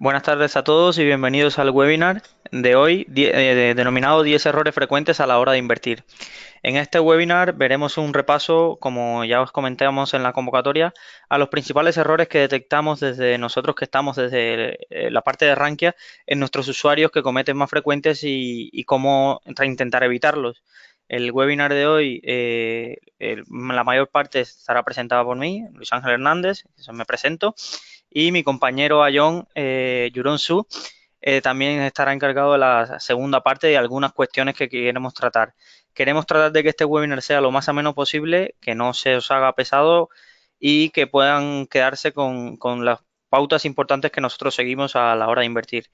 Buenas tardes a todos y bienvenidos al webinar de hoy eh, denominado 10 errores frecuentes a la hora de invertir. En este webinar veremos un repaso, como ya os comentamos en la convocatoria, a los principales errores que detectamos desde nosotros que estamos desde eh, la parte de Rankia en nuestros usuarios que cometen más frecuentes y, cómo intentar evitarlos. El webinar de hoy, eh, la mayor parte estará presentada por mí, Luis Ángel Hernández, eso me presento y mi compañero Ayon eh, Yuron Su eh, también estará encargado de la segunda parte de algunas cuestiones que queremos tratar. Queremos tratar de que este webinar sea lo más ameno posible, que no se os haga pesado y que puedan quedarse con, las pautas importantes que nosotros seguimos a la hora de invertir.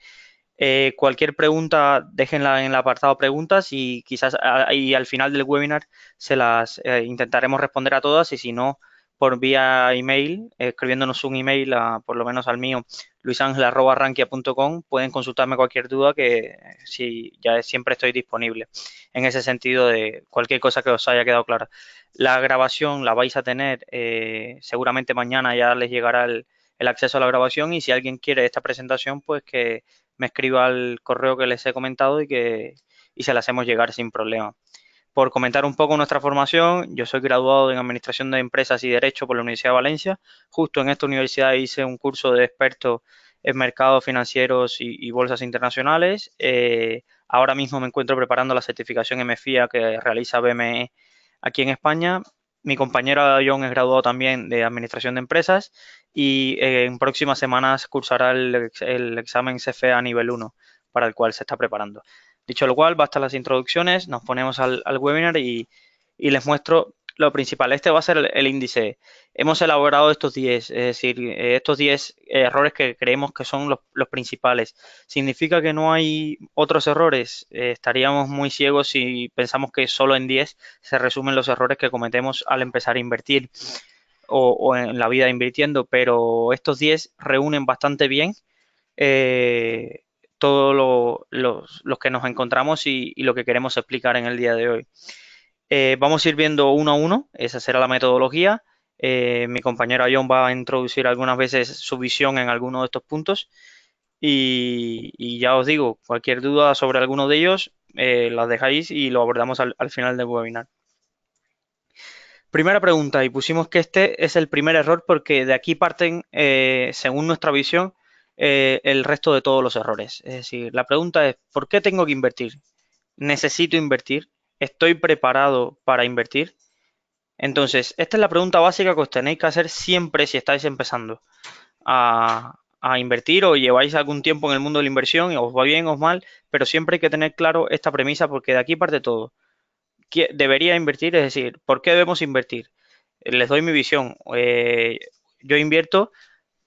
Eh, cualquier pregunta, déjenla en el apartado preguntas y quizás al final del webinar se las eh, intentaremos responder a todas y si no, por vía email, escribiéndonos un email, a, por lo menos al mío, luisangel.rankia.com, pueden consultarme cualquier duda que si ya siempre estoy disponible en ese sentido de cualquier cosa que os haya quedado clara. La grabación la vais a tener, eh, seguramente mañana ya les llegará el, acceso a la grabación y si alguien quiere esta presentación, pues que me escriba al correo que les he comentado y que y se la hacemos llegar sin problema por comentar un poco nuestra formación, yo soy graduado en Administración de Empresas y Derecho por la Universidad de Valencia. Justo en esta universidad hice un curso de experto en mercados financieros y, bolsas internacionales. Eh, ahora mismo me encuentro preparando la certificación MFIA que realiza BME aquí en España. Mi compañero John es graduado también de Administración de Empresas y eh, en próximas semanas cursará el, examen a nivel 1 para el cual se está preparando. Dicho lo cual, basta las introducciones, nos ponemos al, webinar y, les muestro lo principal. Este va a ser el, índice. Hemos elaborado estos 10, es decir, eh, estos 10 errores que creemos que son los, principales. ¿Significa que no hay otros errores? Eh, estaríamos muy ciegos si pensamos que solo en 10 se resumen los errores que cometemos al empezar a invertir o, en la vida invirtiendo, pero estos 10 reúnen bastante bien. Eh, todos lo, los, que nos encontramos y, lo que queremos explicar en el día de hoy. Eh, vamos a ir viendo uno a uno, esa será la metodología. Eh, mi compañero John va a introducir algunas veces su visión en alguno de estos puntos. Y, ya os digo, cualquier duda sobre alguno de ellos, la eh, las dejáis y lo abordamos al, final del webinar. Primera pregunta, y pusimos que este es el primer error porque de aquí parten, según nuestra visión, eh, el resto de todos los errores. Es decir, la pregunta es, ¿por qué tengo que invertir? ¿Necesito invertir? ¿Estoy preparado para invertir? Entonces, esta es la pregunta básica que os tenéis que hacer siempre si estáis empezando a, invertir o lleváis algún tiempo en el mundo de la inversión, y os va bien, o os mal, pero siempre hay que tener claro esta premisa porque de aquí parte todo. ¿Debería invertir? Es decir, ¿por qué debemos invertir? Eh, les doy mi visión. Eh, yo invierto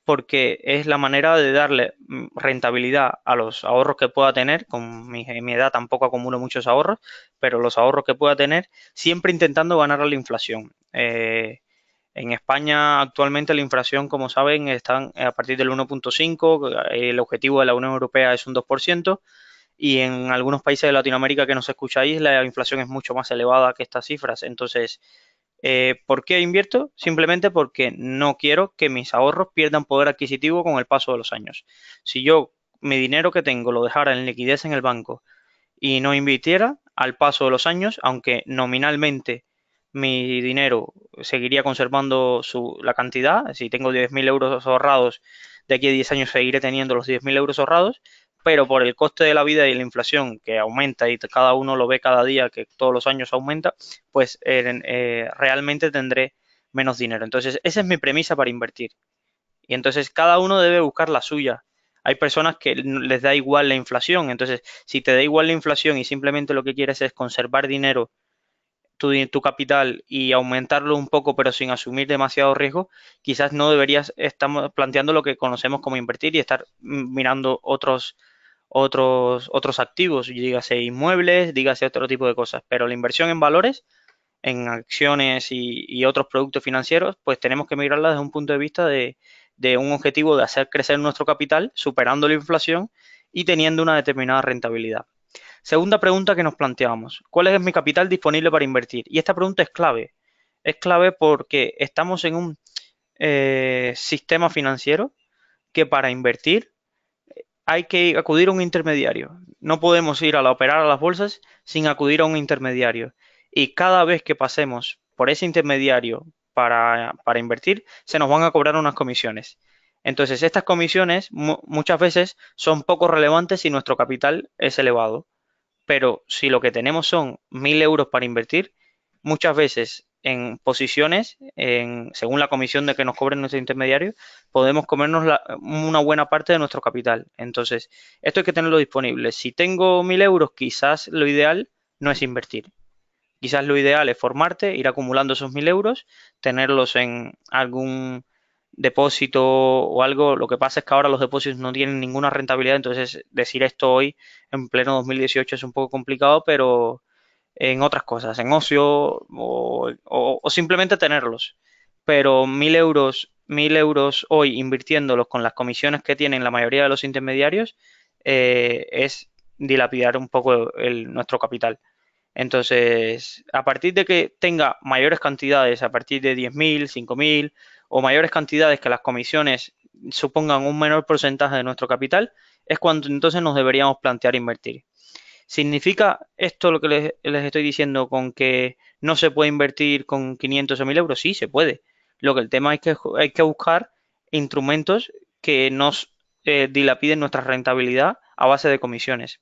porque es la manera de darle mm, rentabilidad a los ahorros que pueda tener. Con mi, edad tampoco acumulo muchos ahorros, pero los ahorros que pueda tener, siempre intentando ganar a la inflación. Eh, en España actualmente la inflación, como saben, está a partir del 1.5, el objetivo de la Unión Europea es un 2%, y en algunos países de Latinoamérica que nos escucháis la inflación es mucho más elevada que estas cifras. Entonces, eh, ¿Por qué invierto? Simplemente porque no quiero que mis ahorros pierdan poder adquisitivo con el paso de los años. Si yo mi dinero que tengo lo dejara en liquidez en el banco y no invirtiera, al paso de los años, aunque nominalmente mi dinero seguiría conservando la cantidad, si tengo 10.000 euros ahorrados, de aquí a 10 años seguiré teniendo los 10.000 euros ahorrados, pero por el coste de la vida y la inflación que aumenta y cada uno lo ve cada día que todos los años aumenta, pues eh, eh, realmente tendré menos dinero. Entonces, esa es mi premisa para invertir. Y entonces cada uno debe buscar la suya. Hay personas que les da igual la inflación. Entonces, si te da igual la inflación y simplemente lo que quieres es conservar dinero, tu, tu capital y aumentarlo un poco, pero sin asumir demasiado riesgo, quizás no deberías estar planteando lo que conocemos como invertir y estar mm, mirando otros otros, otros activos, dígase inmuebles, dígase otro tipo de cosas, pero la inversión en valores, en acciones y, otros productos financieros, pues tenemos que mirarla desde un punto de vista de, un objetivo de hacer crecer nuestro capital, superando la inflación y teniendo una determinada rentabilidad. Segunda pregunta que nos planteamos, ¿cuál es mi capital disponible para invertir? Y esta pregunta es clave. Es clave porque estamos en un eh, sistema financiero que para invertir hay que acudir a un intermediario. No podemos ir a la operar a las bolsas sin acudir a un intermediario. Y cada vez que pasemos por ese intermediario para, invertir, se nos van a cobrar unas comisiones. Entonces, estas comisiones muchas veces son poco relevantes si nuestro capital es elevado. Pero si lo que tenemos son mil euros para invertir, muchas veces en posiciones, según la comisión de que nos cobren nuestro intermediarios, podemos comernos una buena parte de nuestro capital. Entonces, esto hay que tenerlo disponible. Si tengo mil euros, quizás lo ideal no es invertir. Quizás lo ideal es formarte, ir acumulando esos mil euros, tenerlos en algún depósito o algo. Lo que pasa es que ahora los depósitos no tienen ninguna rentabilidad, entonces decir esto hoy en pleno 2018 es un poco complicado, pero en otras cosas, en ocio o, simplemente tenerlos. Pero mil euros, mil euros hoy invirtiéndolos con las comisiones que tienen la mayoría de los intermediarios eh, es dilapidar un poco nuestro capital. Entonces, a partir de que tenga mayores cantidades, a partir de 10.000, mil o mayores cantidades que las comisiones supongan un menor porcentaje de nuestro capital, es cuando entonces nos deberíamos plantear invertir. ¿Significa esto lo que les, estoy diciendo con que no se puede invertir con 500 o 1000 euros? Sí, se puede. Lo que el tema es que hay que buscar instrumentos que nos eh, dilapiden nuestra rentabilidad a base de comisiones.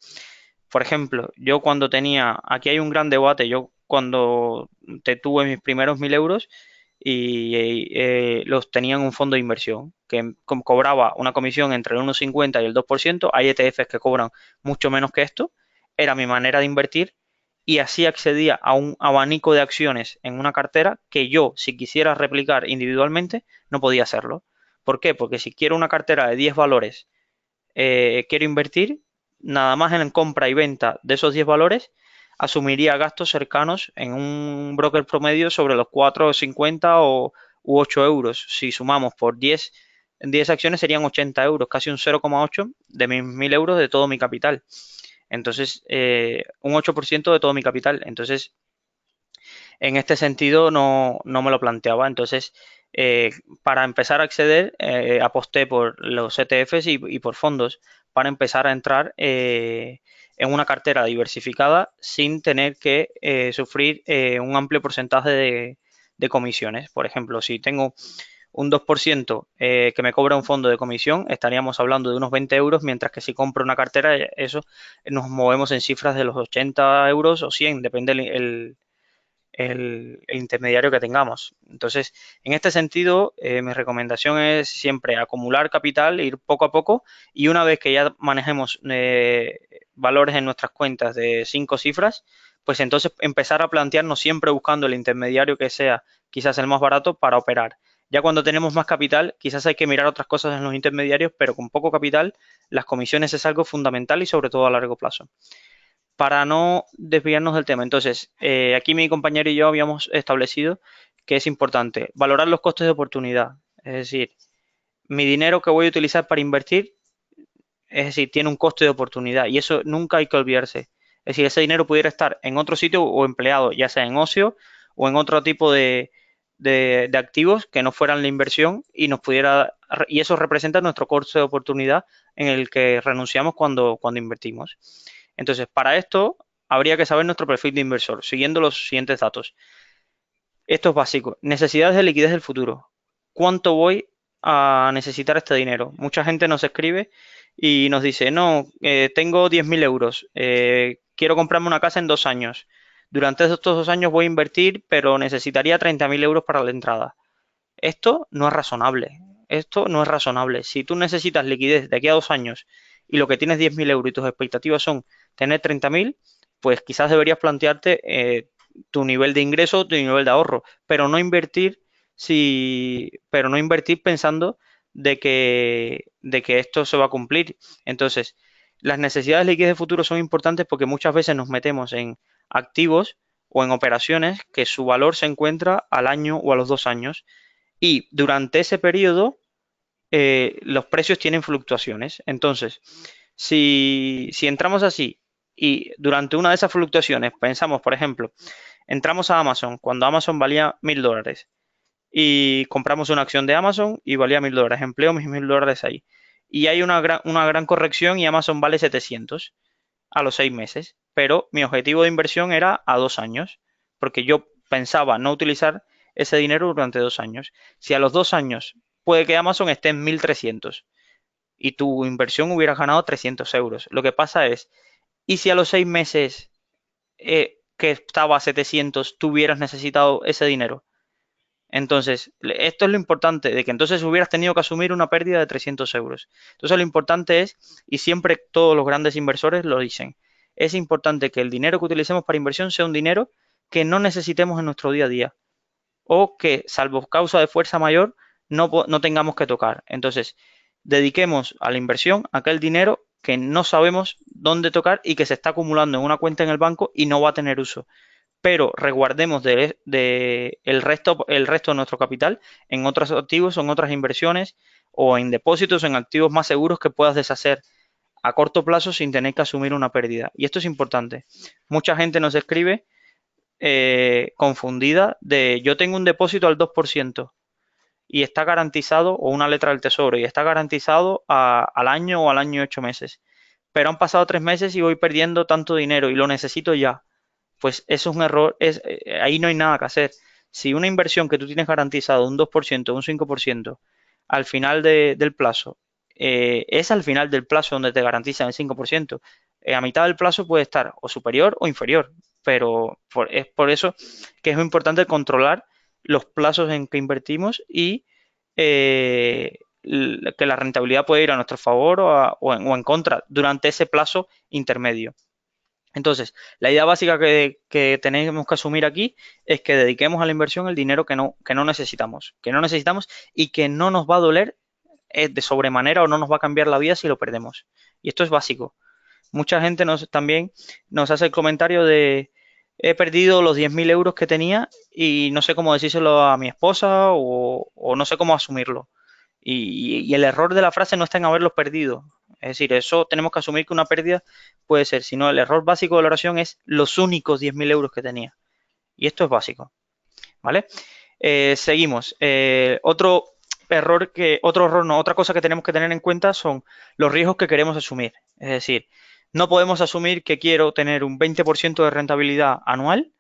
Por ejemplo, yo cuando tenía, aquí hay un gran debate, yo cuando tuve mis primeros 1000 euros, y eh, eh los tenían un fondo de inversión que cobraba una comisión entre el 1,50 y el 2%. Hay ETFs que cobran mucho menos que esto era mi manera de invertir y así accedía a un abanico de acciones en una cartera que yo, si quisiera replicar individualmente, no podía hacerlo. ¿Por qué? Porque si quiero una cartera de 10 valores, eh, quiero invertir, nada más en compra y venta de esos 10 valores, asumiría gastos cercanos en un broker promedio sobre los 4, o u 8 euros. Si sumamos por 10, 10 acciones serían 80 euros, casi un 0,8 de mis 1.000 euros de todo mi capital. Entonces, eh, un 8% de todo mi capital. Entonces, en este sentido no, no me lo planteaba. Entonces, eh, para empezar a acceder, eh, aposté por los ETFs y, por fondos para empezar a entrar en una cartera diversificada sin tener que sufrir un amplio porcentaje de, comisiones. Por ejemplo, si tengo un 2% eh, que me cobra un fondo de comisión, estaríamos hablando de unos 20 euros, mientras que si compro una cartera, eh, eso eh, nos movemos en cifras de los 80 euros o 100, depende el, intermediario que tengamos. Entonces, en este sentido, eh, mi recomendación es siempre acumular capital, ir poco a poco y una vez que ya manejemos valores en nuestras cuentas de cinco cifras, pues entonces empezar a plantearnos siempre buscando el intermediario que sea quizás el más barato para operar. Ya cuando tenemos más capital, quizás hay que mirar otras cosas en los intermediarios, pero con poco capital, las comisiones es algo fundamental y sobre todo a largo plazo. Para no desviarnos del tema, entonces, eh, aquí mi compañero y yo habíamos establecido que es importante valorar los costes de oportunidad, es decir, mi dinero que voy a utilizar para invertir, es decir, tiene un coste de oportunidad y eso nunca hay que olvidarse. Es decir, ese dinero pudiera estar en otro sitio o empleado, ya sea en ocio o en otro tipo de, de, activos que no fueran la inversión y nos pudiera y eso representa nuestro corte de oportunidad en el que renunciamos cuando, cuando invertimos. Entonces, para esto habría que saber nuestro perfil de inversor, siguiendo los siguientes datos. Esto es básico. Necesidades de liquidez del futuro. ¿Cuánto voy a necesitar este dinero? Mucha gente nos escribe y nos dice, no, eh, tengo 10.000 euros, eh, quiero comprarme una casa en dos años. Durante estos dos años voy a invertir, pero necesitaría 30.000 euros para la entrada. Esto no es razonable. Esto no es razonable. Si tú necesitas liquidez de aquí a dos años y lo que tienes 10.000 euros y tus expectativas son tener 30.000, pues quizás deberías plantearte eh, tu nivel de ingreso, tu nivel de ahorro, pero no invertir si, pero no invertir pensando de que, de que esto se va a cumplir. Entonces, las necesidades de liquidez de futuro son importantes porque muchas veces nos metemos en activos o en operaciones que su valor se encuentra al año o a los dos años. Y durante ese periodo eh, los precios tienen fluctuaciones. Entonces, si, entramos así y durante una de esas fluctuaciones pensamos, por ejemplo, entramos a Amazon cuando Amazon valía mil dólares y compramos una acción de Amazon y valía mil dólares, empleo mis mil dólares ahí. Y hay una gran, una gran corrección y Amazon vale 700 a los seis meses, pero mi objetivo de inversión era a dos años, porque yo pensaba no utilizar ese dinero durante dos años. Si a los dos años puede que Amazon esté en 1.300 y tu inversión hubieras ganado 300 euros, lo que pasa es, ¿y si a los seis meses eh, que estaba a 700 tuvieras necesitado ese dinero? Entonces, esto es lo importante, de que entonces hubieras tenido que asumir una pérdida de 300 euros. Entonces, lo importante es, y siempre todos los grandes inversores lo dicen, es importante que el dinero que utilicemos para inversión sea un dinero que no necesitemos en nuestro día a día o que, salvo causa de fuerza mayor, no, no tengamos que tocar. Entonces, dediquemos a la inversión aquel dinero que no sabemos dónde tocar y que se está acumulando en una cuenta en el banco y no va a tener uso pero resguardemos de, el, resto, de nuestro capital en otros activos, en otras inversiones o en depósitos, en activos más seguros que puedas deshacer a corto plazo sin tener que asumir una pérdida. Y esto es importante. Mucha gente nos escribe eh, confundida de yo tengo un depósito al 2% y está garantizado, o una letra del tesoro, y está garantizado al año o al año y ocho meses. Pero han pasado tres meses y voy perdiendo tanto dinero y lo necesito ya pues eso es un error, es, eh, eh, ahí no hay nada que hacer. Si una inversión que tú tienes garantizado un 2%, un 5%, al final del plazo, eh, es al final del plazo donde te garantizan el 5%. a mitad del plazo puede estar o superior o inferior, pero es por eso que es muy importante controlar los plazos en que invertimos y que la rentabilidad puede ir a nuestro favor o en contra durante ese plazo intermedio. Entonces, la idea básica que, tenemos que asumir aquí es que dediquemos a la inversión el dinero que no, necesitamos, que no necesitamos y que no nos va a doler eh, de sobremanera o no nos va a cambiar la vida si lo perdemos. Y esto es básico. Mucha gente nos, también nos hace el comentario de he perdido los 10.000 euros que tenía y no sé cómo decírselo a mi esposa o, no sé cómo asumirlo. Y, y, el error de la frase no está en haberlos perdido, es decir, eso tenemos que asumir que una pérdida puede ser, si no, el error básico de la oración es los únicos 10.000 euros que tenía. Y esto es básico. ¿Vale? Eh, seguimos. Eh, otro error que, otro error, otra cosa que tenemos que tener en cuenta son los riesgos que queremos asumir. Es decir, no podemos asumir que quiero tener un 20% de rentabilidad anual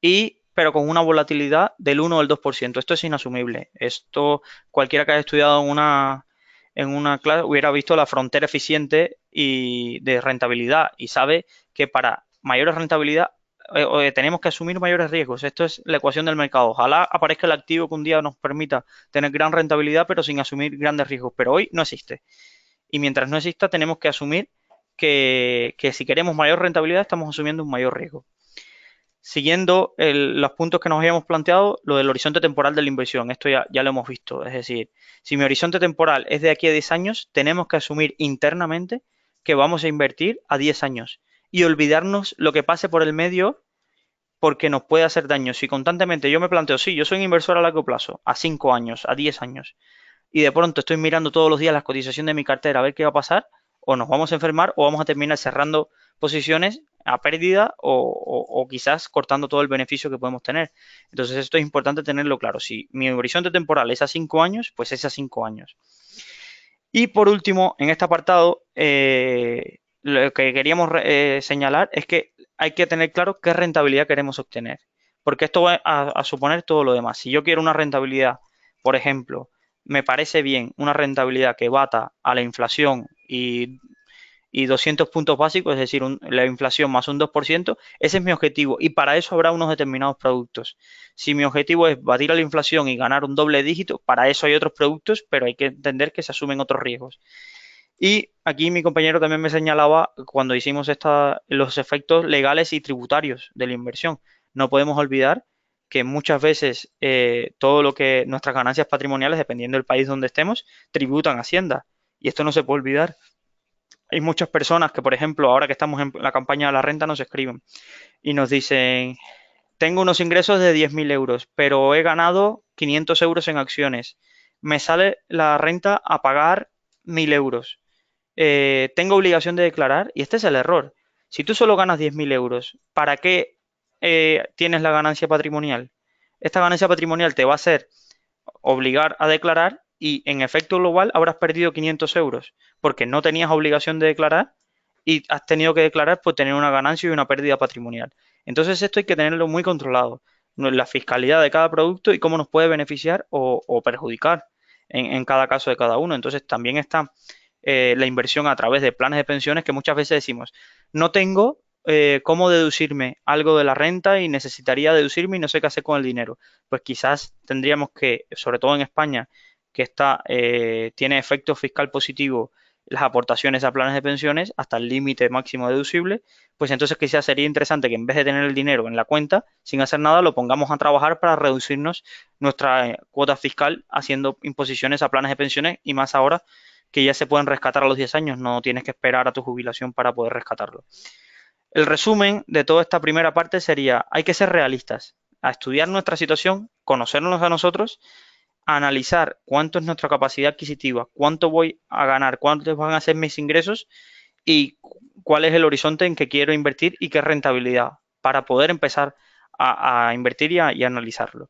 y pero con una volatilidad del 1 o el 2%. Esto es inasumible. Esto cualquiera que haya estudiado una en una clase, hubiera visto la frontera eficiente y de rentabilidad y sabe que para mayores rentabilidad eh, eh, tenemos que asumir mayores riesgos. Esto es la ecuación del mercado. Ojalá aparezca el activo que un día nos permita tener gran rentabilidad, pero sin asumir grandes riesgos. Pero hoy no existe. Y mientras no exista, tenemos que asumir que si queremos mayor rentabilidad, estamos asumiendo un mayor riesgo siguiendo los puntos que nos habíamos planteado, lo del horizonte temporal de la inversión, esto ya, lo hemos visto, es decir, si mi horizonte temporal es de aquí a 10 años, tenemos que asumir internamente que vamos a invertir a 10 años y olvidarnos lo que pase por el medio porque nos puede hacer daño. Si constantemente yo me planteo, sí, yo soy un inversor a largo plazo, a 5 años, a 10 años, y de pronto estoy mirando todos los días la cotización de mi cartera a ver qué va a pasar, o nos vamos a enfermar o vamos a terminar cerrando posiciones a pérdida o, quizás cortando todo el beneficio que podemos tener. Entonces esto es importante tenerlo claro. Si mi horizonte temporal es a cinco años, pues es a cinco años. Y por último, en este apartado, eh, lo que queríamos eh, señalar es que hay que tener claro qué rentabilidad queremos obtener, porque esto va a suponer todo lo demás. Si yo quiero una rentabilidad, por ejemplo, me parece bien una rentabilidad que bata a la inflación y y 200 puntos básicos, es decir, la inflación más un 2%, ese es mi objetivo y para eso habrá unos determinados productos. Si mi objetivo es batir a la inflación y ganar un doble dígito, para eso hay otros productos, pero hay que entender que se asumen otros riesgos. Y aquí mi compañero también me señalaba cuando hicimos esta, los efectos legales y tributarios de la inversión. No podemos olvidar que muchas veces eh, todo lo que nuestras ganancias patrimoniales, dependiendo del país donde estemos, tributan a Hacienda. Y esto no se puede olvidar hay muchas personas que, por ejemplo, ahora que estamos en la campaña de la renta, nos escriben y nos dicen, tengo unos ingresos de 10.000 euros, pero he ganado 500 euros en acciones. Me sale la renta a pagar 1.000 euros. Eh, tengo obligación de declarar y este es el error. Si tú solo ganas 10.000 euros, ¿para qué eh, tienes la ganancia patrimonial? Esta ganancia patrimonial te va a hacer obligar a declarar y en efecto global habrás perdido 500 euros porque no tenías obligación de declarar y has tenido que declarar por tener una ganancia y una pérdida patrimonial. Entonces esto hay que tenerlo muy controlado, la fiscalidad de cada producto y cómo nos puede beneficiar o, perjudicar en, cada caso de cada uno. Entonces también está eh, la inversión a través de planes de pensiones que muchas veces decimos, no tengo eh, cómo deducirme algo de la renta y necesitaría deducirme y no sé qué hacer con el dinero. Pues quizás tendríamos que, sobre todo en España, que eh, tiene efecto fiscal positivo las aportaciones a planes de pensiones hasta el límite máximo deducible, pues entonces quizás sería interesante que en vez de tener el dinero en la cuenta sin hacer nada, lo pongamos a trabajar para reducirnos nuestra eh, cuota fiscal haciendo imposiciones a planes de pensiones y más ahora que ya se pueden rescatar a los 10 años, no tienes que esperar a tu jubilación para poder rescatarlo. El resumen de toda esta primera parte sería, hay que ser realistas, a estudiar nuestra situación, conocernos a nosotros, analizar cuánto es nuestra capacidad adquisitiva, cuánto voy a ganar, cuántos van a ser mis ingresos y cuál es el horizonte en que quiero invertir y qué rentabilidad para poder empezar a, invertir y analizarlo.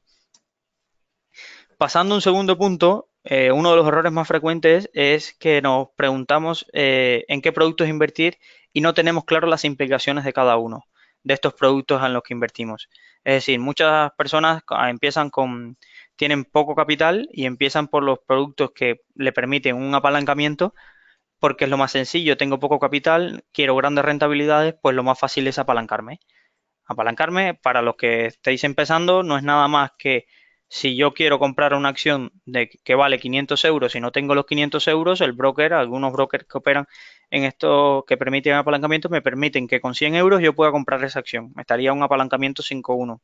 Pasando a un segundo punto, eh, uno de los errores más frecuentes es que nos preguntamos eh, en qué productos invertir y no tenemos claro las implicaciones de cada uno de estos productos en los que invertimos. Es decir, muchas personas ah, empiezan con tienen poco capital y empiezan por los productos que le permiten un apalancamiento porque es lo más sencillo, tengo poco capital, quiero grandes rentabilidades, pues lo más fácil es apalancarme. Apalancarme, para los que estéis empezando, no es nada más que si yo quiero comprar una acción de que vale 500 euros y no tengo los 500 euros, el broker, algunos brokers que operan en esto, que permiten apalancamiento, me permiten que con 100 euros yo pueda comprar esa acción. estaría un apalancamiento 5-1.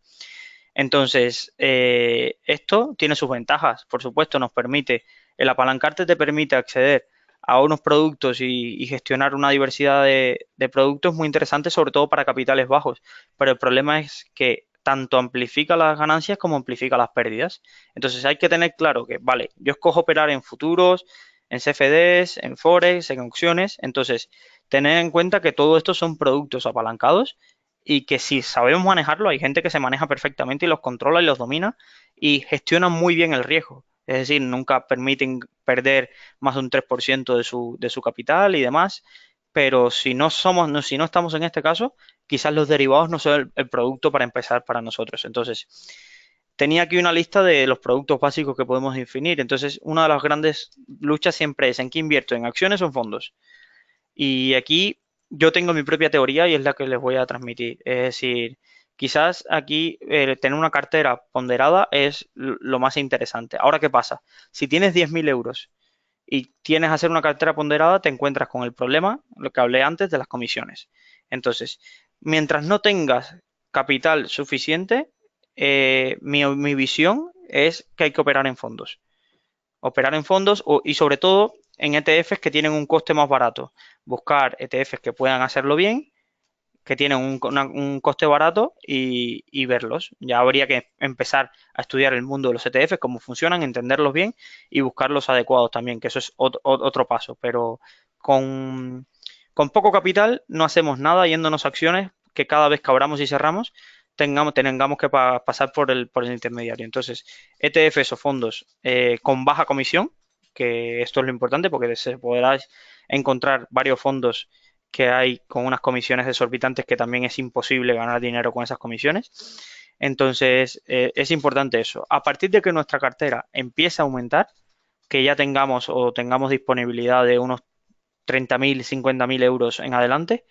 Entonces, eh, esto tiene sus ventajas, por supuesto, nos permite, el apalancarte te permite acceder a unos productos y, gestionar una diversidad de, productos muy interesantes, sobre todo para capitales bajos. Pero el problema es que tanto amplifica las ganancias como amplifica las pérdidas. Entonces hay que tener claro que, vale, yo escojo operar en futuros, en CFDs, en Forex, en opciones. Entonces, tener en cuenta que todo esto son productos apalancados y que si sabemos manejarlo, hay gente que se maneja perfectamente y los controla y los domina y gestiona muy bien el riesgo. Es decir, nunca permiten perder más de un 3% de su, de su capital y demás. Pero si no somos, si no estamos en este caso, quizás los derivados no son el, el producto para empezar para nosotros. Entonces, tenía aquí una lista de los productos básicos que podemos definir. Entonces, una de las grandes luchas siempre es en qué invierto, en acciones o en fondos. Y aquí yo tengo mi propia teoría y es la que les voy a transmitir. Es decir, quizás aquí eh, tener una cartera ponderada es lo más interesante. Ahora, ¿qué pasa? Si tienes 10.000 euros y tienes a hacer una cartera ponderada, te encuentras con el problema, lo que hablé antes, de las comisiones. Entonces, mientras no tengas capital suficiente, eh, mi visión es que hay que operar en fondos operar en fondos y sobre todo en ETFs que tienen un coste más barato. Buscar ETFs que puedan hacerlo bien, que tienen un, coste barato y, verlos. Ya habría que empezar a estudiar el mundo de los ETFs, cómo funcionan, entenderlos bien y buscar los adecuados también, que eso es otro, paso. Pero con, poco capital no hacemos nada yéndonos acciones que cada vez que abramos y cerramos tengamos, que pasar por el, por el intermediario. Entonces, ETFs o fondos eh, con baja comisión, que esto es lo importante porque se podrá encontrar varios fondos que hay con unas comisiones exorbitantes que también es imposible ganar dinero con esas comisiones. Entonces, eh, es importante eso. A partir de que nuestra cartera empiece a aumentar, que ya tengamos o tengamos disponibilidad de unos 30.000, 50.000 euros en adelante,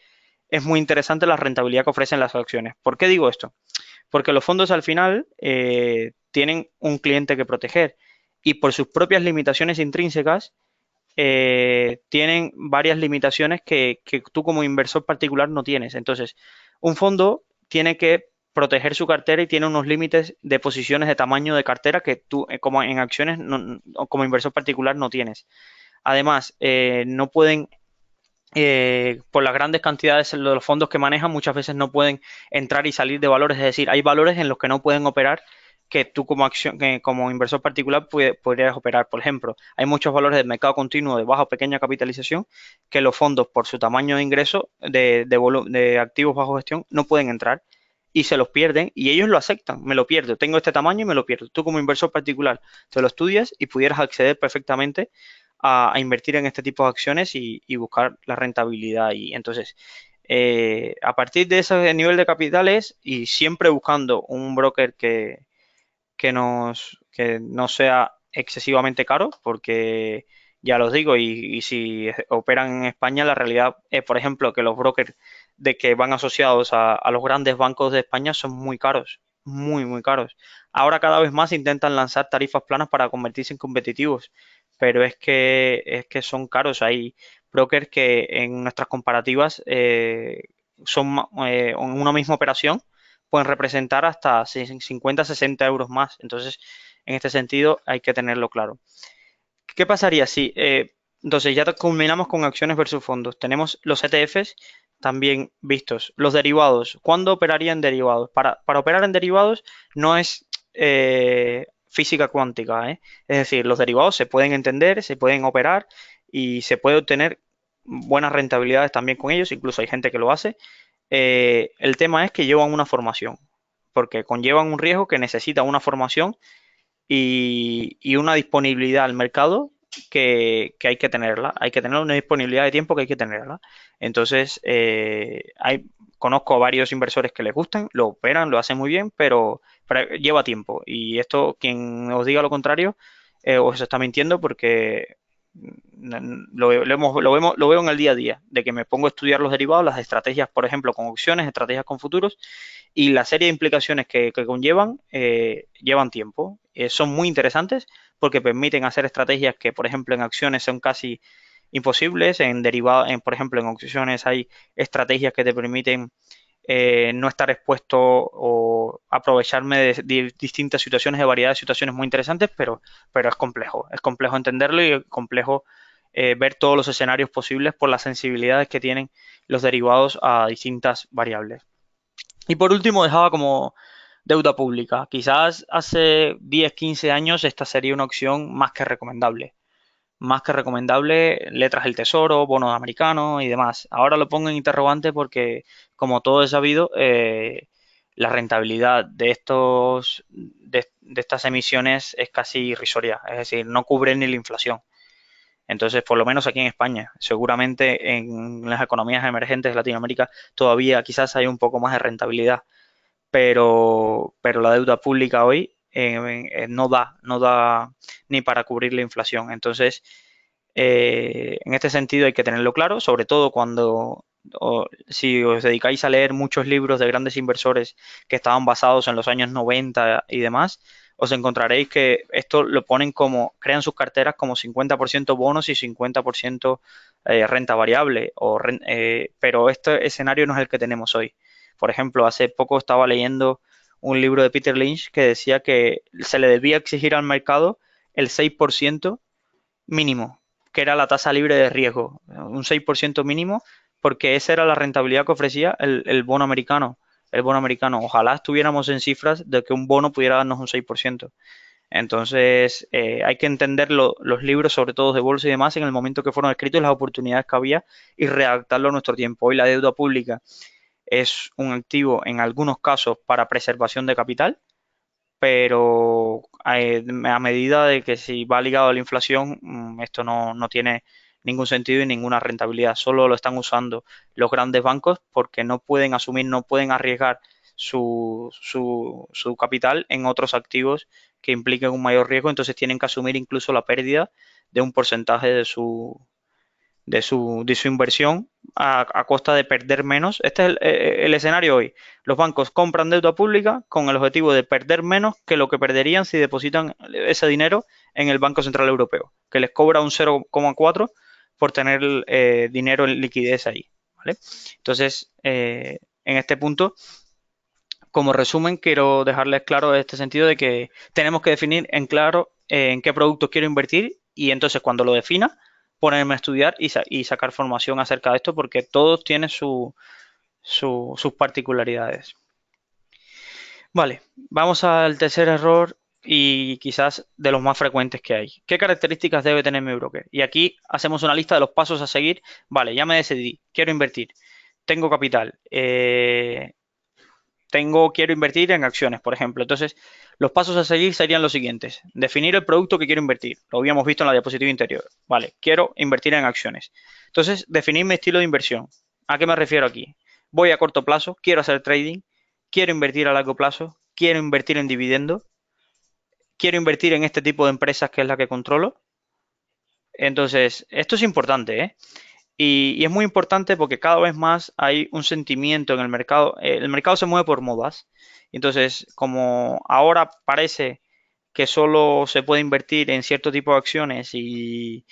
es muy interesante la rentabilidad que ofrecen las acciones. ¿Por qué digo esto? Porque los fondos al final eh, tienen un cliente que proteger y por sus propias limitaciones intrínsecas eh, tienen varias limitaciones que, tú como inversor particular no tienes. Entonces, un fondo tiene que proteger su cartera y tiene unos límites de posiciones de tamaño de cartera que tú eh, como en acciones como inversor particular no tienes. Además, no pueden eh, por las grandes cantidades de los fondos que manejan, muchas veces no pueden entrar y salir de valores. Es decir, hay valores en los que no pueden operar que tú como como inversor particular podrías operar. Por ejemplo, hay muchos valores del mercado continuo de baja o pequeña capitalización que los fondos, por su tamaño de ingreso de, de activos bajo gestión, no pueden entrar y se los pierden y ellos lo aceptan. Me lo pierdo, tengo este tamaño y me lo pierdo. Tú como inversor particular te lo estudias y pudieras acceder perfectamente a, invertir en este tipo de acciones y, buscar la rentabilidad. Y entonces, eh, a partir de ese nivel de capitales y siempre buscando un broker que, que, nos, que no sea excesivamente caro, porque ya los digo, y, si operan en España, la realidad es, por ejemplo, que los brokers de que van asociados a, los grandes bancos de España son muy caros, muy, muy caros. Ahora cada vez más intentan lanzar tarifas planas para convertirse en competitivos, pero es que, es que son caros. Hay brokers que en nuestras comparativas eh, son eh, en una misma operación pueden representar hasta 50, 60 euros más. Entonces, en este sentido hay que tenerlo claro. ¿Qué pasaría si, eh, entonces ya culminamos con acciones versus fondos? Tenemos los ETFs también vistos, los derivados. ¿Cuándo operarían derivados? Para, para operar en derivados no es eh, física cuántica. ¿eh? Es decir, los derivados se pueden entender, se pueden operar y se puede obtener buenas rentabilidades también con ellos, incluso hay gente que lo hace. Eh, el tema es que llevan una formación, porque conllevan un riesgo que necesita una formación y, y una disponibilidad al mercado que, hay que tenerla, hay que tener una disponibilidad de tiempo que hay que tenerla. Entonces, eh, hay, conozco varios inversores que les gustan, lo operan, lo hacen muy bien, pero, lleva tiempo. Y esto, quien os diga lo contrario, eh, os está mintiendo porque mm, lo, vemos, lo veo en el día a día, de que me pongo a estudiar los derivados, las estrategias, por ejemplo, con opciones, estrategias con futuros, y la serie de implicaciones que, conllevan eh, llevan tiempo. Eh, son muy interesantes porque permiten hacer estrategias que, por ejemplo, en acciones son casi imposibles, en en, por ejemplo, en acciones hay estrategias que te permiten eh, no estar expuesto o aprovecharme de, distintas situaciones, de variedades de situaciones muy interesantes, pero, pero es complejo, es complejo entenderlo y es complejo ver todos los escenarios posibles por las sensibilidades que tienen los derivados a distintas variables. Y por último dejaba como deuda pública. Quizás hace 10, 15 años esta sería una opción más que recomendable. Más que recomendable, letras del tesoro, bonos americanos y demás. Ahora lo pongo en interrogante porque, como todo es sabido, eh, la rentabilidad de, estos, de, de estas emisiones es casi irrisoria. Es decir, no cubre ni la inflación. Entonces, por lo menos aquí en España, seguramente en las economías emergentes de Latinoamérica todavía quizás hay un poco más de rentabilidad, pero, pero la deuda pública hoy eh, eh, no da, no da ni para cubrir la inflación. Entonces, eh, en este sentido hay que tenerlo claro, sobre todo cuando si os dedicáis a leer muchos libros de grandes inversores que estaban basados en los años 90 y demás, os encontraréis que esto lo ponen como, crean sus carteras como 50% bonos y 50% eh, renta variable, o, eh, pero este escenario no es el que tenemos hoy. Por ejemplo, hace poco estaba leyendo un libro de Peter Lynch que decía que se le debía exigir al mercado el 6% mínimo, que era la tasa libre de riesgo, un 6% mínimo, porque esa era la rentabilidad que ofrecía el bono americano el bono americano. Ojalá estuviéramos en cifras de que un bono pudiera darnos un 6%. Entonces, eh, hay que entender los libros, sobre todo de bolsa y demás, en el momento que fueron escritos, las oportunidades que había y redactarlo a nuestro tiempo. Hoy la deuda pública es un activo, en algunos casos, para preservación de capital, pero a, eh, a medida de que si va ligado a la inflación, mm, esto no, no tiene ningún sentido y ninguna rentabilidad. Solo lo están usando los grandes bancos porque no pueden asumir, no pueden arriesgar su, su, capital en otros activos que impliquen un mayor riesgo. Entonces tienen que asumir incluso la pérdida de un porcentaje de su, de su, de su inversión a, a, costa de perder menos. Este es el, e, e, escenario hoy. Los bancos compran deuda pública con el objetivo de perder menos que lo que perderían si depositan ese dinero en el Banco Central Europeo, que les cobra un 0,4 por tener eh, dinero en liquidez ahí. ¿vale? Entonces, eh, en este punto, como resumen, quiero dejarles claro este sentido de que tenemos que definir en claro eh, en qué producto quiero invertir y entonces cuando lo defina, ponerme a estudiar y, sacar formación acerca de esto porque todos tienen sus particularidades. Vale, vamos al tercer error y quizás de los más frecuentes que hay. ¿Qué características debe tener mi broker? Y aquí hacemos una lista de los pasos a seguir. Vale, ya me decidí, quiero invertir, tengo capital, eh, tengo, quiero invertir en acciones, por ejemplo. Entonces, los pasos a seguir serían los siguientes. Definir el producto que quiero invertir. Lo habíamos visto en la diapositiva interior. Vale, quiero invertir en acciones. Entonces, definir mi estilo de inversión. ¿A qué me refiero aquí? Voy a corto plazo, quiero hacer trading, quiero invertir a largo plazo, quiero invertir en dividendos quiero invertir en este tipo de empresas que es la que controlo. Entonces, esto es importante, ¿eh? Y, es muy importante porque cada vez más hay un sentimiento en el mercado. Eh, el mercado se mueve por modas. Entonces, como ahora parece que solo se puede invertir en cierto tipo de acciones y,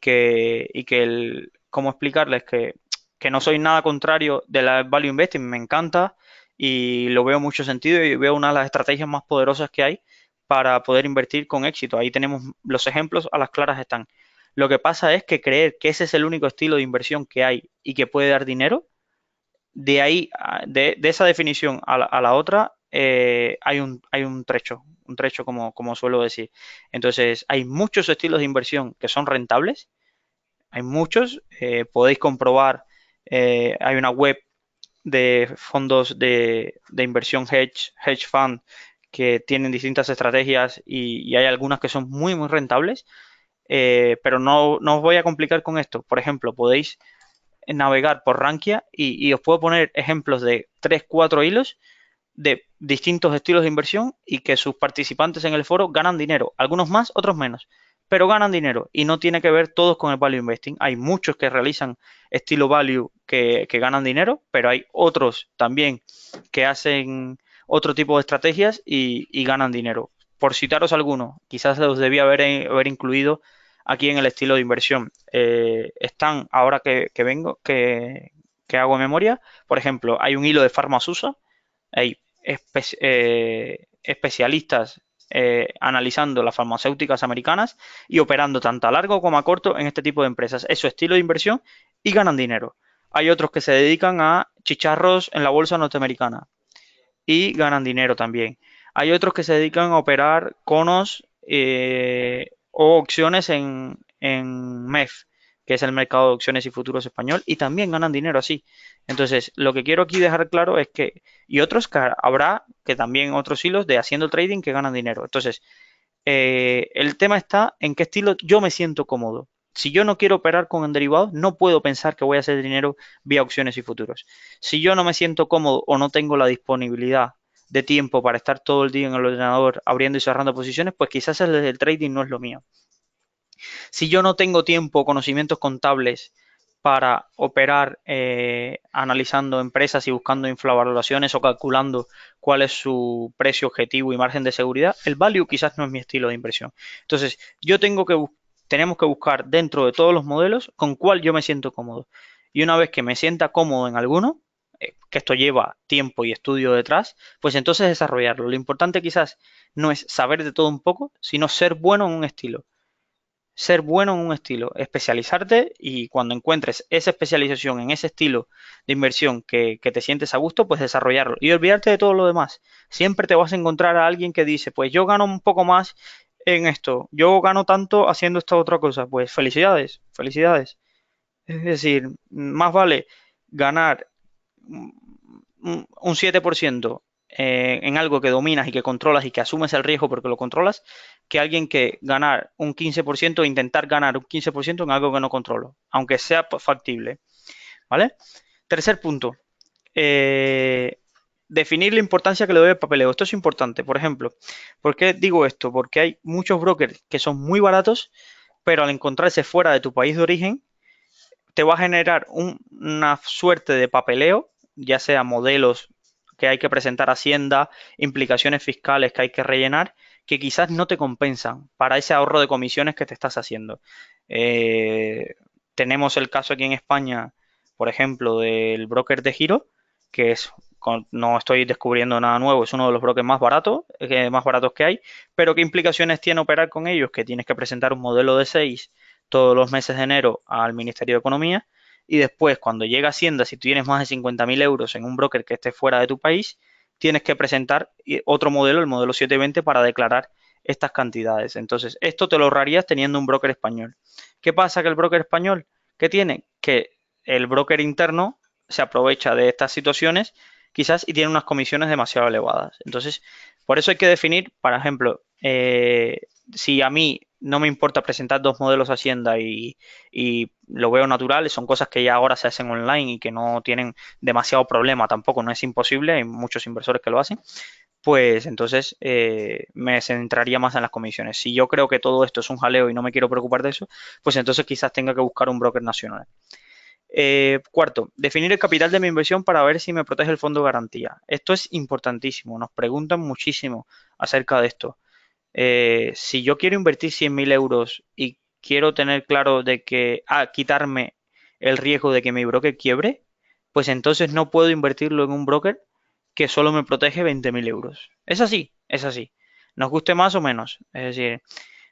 que, y que el, ¿cómo explicarles? Que, que no soy nada contrario de la value investing, me encanta y lo veo mucho sentido y veo una de las estrategias más poderosas que hay para poder invertir con éxito. Ahí tenemos los ejemplos, a las claras están. Lo que pasa es que creer que ese es el único estilo de inversión que hay y que puede dar dinero, de ahí, ah, de, esa definición a la, otra, eh, hay, un, hay un trecho, un trecho como, como suelo decir. Entonces, hay muchos estilos de inversión que son rentables, hay muchos, eh, podéis comprobar, eh, hay una web de fondos de, inversión hedge, hedge fund que tienen distintas estrategias y, hay algunas que son muy, muy rentables. Eh, pero no, os voy a complicar con esto. Por ejemplo, podéis navegar por Rankia y, os puedo poner ejemplos de tres cuatro hilos de distintos estilos de inversión y que sus participantes en el foro ganan dinero, algunos más, otros menos, pero ganan dinero y no tiene que ver todos con el value investing. Hay muchos que realizan estilo value que, que ganan dinero, pero hay otros también que hacen otro tipo de estrategias y, ganan dinero. Por citaros algunos, quizás los debía haber, incluido aquí en el estilo de inversión. Eh, están, ahora que, vengo, que, hago memoria, por ejemplo, hay un hilo de Farmasusa, hay eh, especialistas eh, analizando las farmacéuticas americanas y operando tanto a largo como a corto en este tipo de empresas. Es su estilo de inversión y ganan dinero. Hay otros que se dedican a chicharros en la bolsa norteamericana y ganan dinero también. Hay otros que se dedican a operar conos eh, o opciones en, MEF, que es el mercado de opciones y futuros español, y también ganan dinero así. Entonces, lo que quiero aquí dejar claro es que, y otros que habrá, que también otros hilos de haciendo trading que ganan dinero. Entonces, eh, el tema está en qué estilo yo me siento cómodo. Si yo no quiero operar con derivados, no puedo pensar que voy a hacer dinero vía opciones y futuros. Si yo no me siento cómodo o no tengo la disponibilidad de tiempo para estar todo el día en el ordenador abriendo y cerrando posiciones, pues quizás el trading no es lo mío. Si yo no tengo tiempo o conocimientos contables para operar eh, analizando empresas y buscando inflavaloraciones o calculando cuál es su precio objetivo y margen de seguridad, el value quizás no es mi estilo de impresión. Entonces, yo tengo que tenemos que buscar dentro de todos los modelos con cuál yo me siento cómodo. Y una vez que me sienta cómodo en alguno, eh, que esto lleva tiempo y estudio detrás, pues entonces desarrollarlo. Lo importante quizás no es saber de todo un poco, sino ser bueno en un estilo. Ser bueno en un estilo, especializarte y cuando encuentres esa especialización en ese estilo de inversión que te sientes a gusto, pues desarrollarlo y olvidarte de todo lo demás. Siempre te vas a encontrar a alguien que dice, pues yo gano un poco más en esto, yo gano tanto haciendo esta otra cosa, pues felicidades, felicidades. Es decir, más vale ganar un 7% eh, en algo que dominas y que controlas y que asumes el riesgo porque lo controlas, que alguien que ganar un 15% e intentar ganar un 15% en algo que no controlo, aunque sea factible. ¿Vale? Tercer punto. Eh, definir la importancia que le doy al papeleo. Esto es importante, por ejemplo. ¿Por qué digo esto? Porque hay muchos brokers que son muy baratos, pero al encontrarse fuera de tu país de origen, te va a generar una suerte de papeleo, ya sea modelos que hay que presentar a Hacienda, implicaciones fiscales que hay que rellenar, que quizás no te compensan para ese ahorro de comisiones que te estás haciendo. Eh, tenemos el caso aquí en España, por ejemplo, del broker de giro, que es no estoy descubriendo nada nuevo, es uno de los brokers más baratos, eh, más baratos que hay, pero ¿qué implicaciones tiene operar con ellos? Que tienes que presentar un modelo de 6 todos los meses de enero al Ministerio de Economía y después cuando llega Hacienda, si tú tienes más de 50.000 euros en un broker que esté fuera de tu país, tienes que presentar otro modelo, el modelo 720, para declarar estas cantidades. Entonces, esto te lo ahorrarías teniendo un broker español. ¿Qué pasa que el broker español, ¿qué tiene? Que el broker interno se aprovecha de estas situaciones quizás y tienen unas comisiones demasiado elevadas. Entonces, por eso hay que definir, por ejemplo, eh, si a mí no me importa presentar dos modelos Hacienda y, lo veo natural, son cosas que ya ahora se hacen online y que no tienen demasiado problema tampoco, no es imposible, hay muchos inversores que lo hacen, pues entonces eh, me centraría más en las comisiones. Si yo creo que todo esto es un jaleo y no me quiero preocupar de eso, pues entonces quizás tenga que buscar un broker nacional. Eh, cuarto, definir el capital de mi inversión para ver si me protege el fondo garantía. Esto es importantísimo, nos preguntan muchísimo acerca de esto. Eh, si yo quiero invertir 100.000 euros y quiero tener claro de que, a ah, quitarme el riesgo de que mi broker quiebre, pues entonces no puedo invertirlo en un broker que solo me protege 20.000 euros. Es así, es así. Nos guste más o menos. Es decir,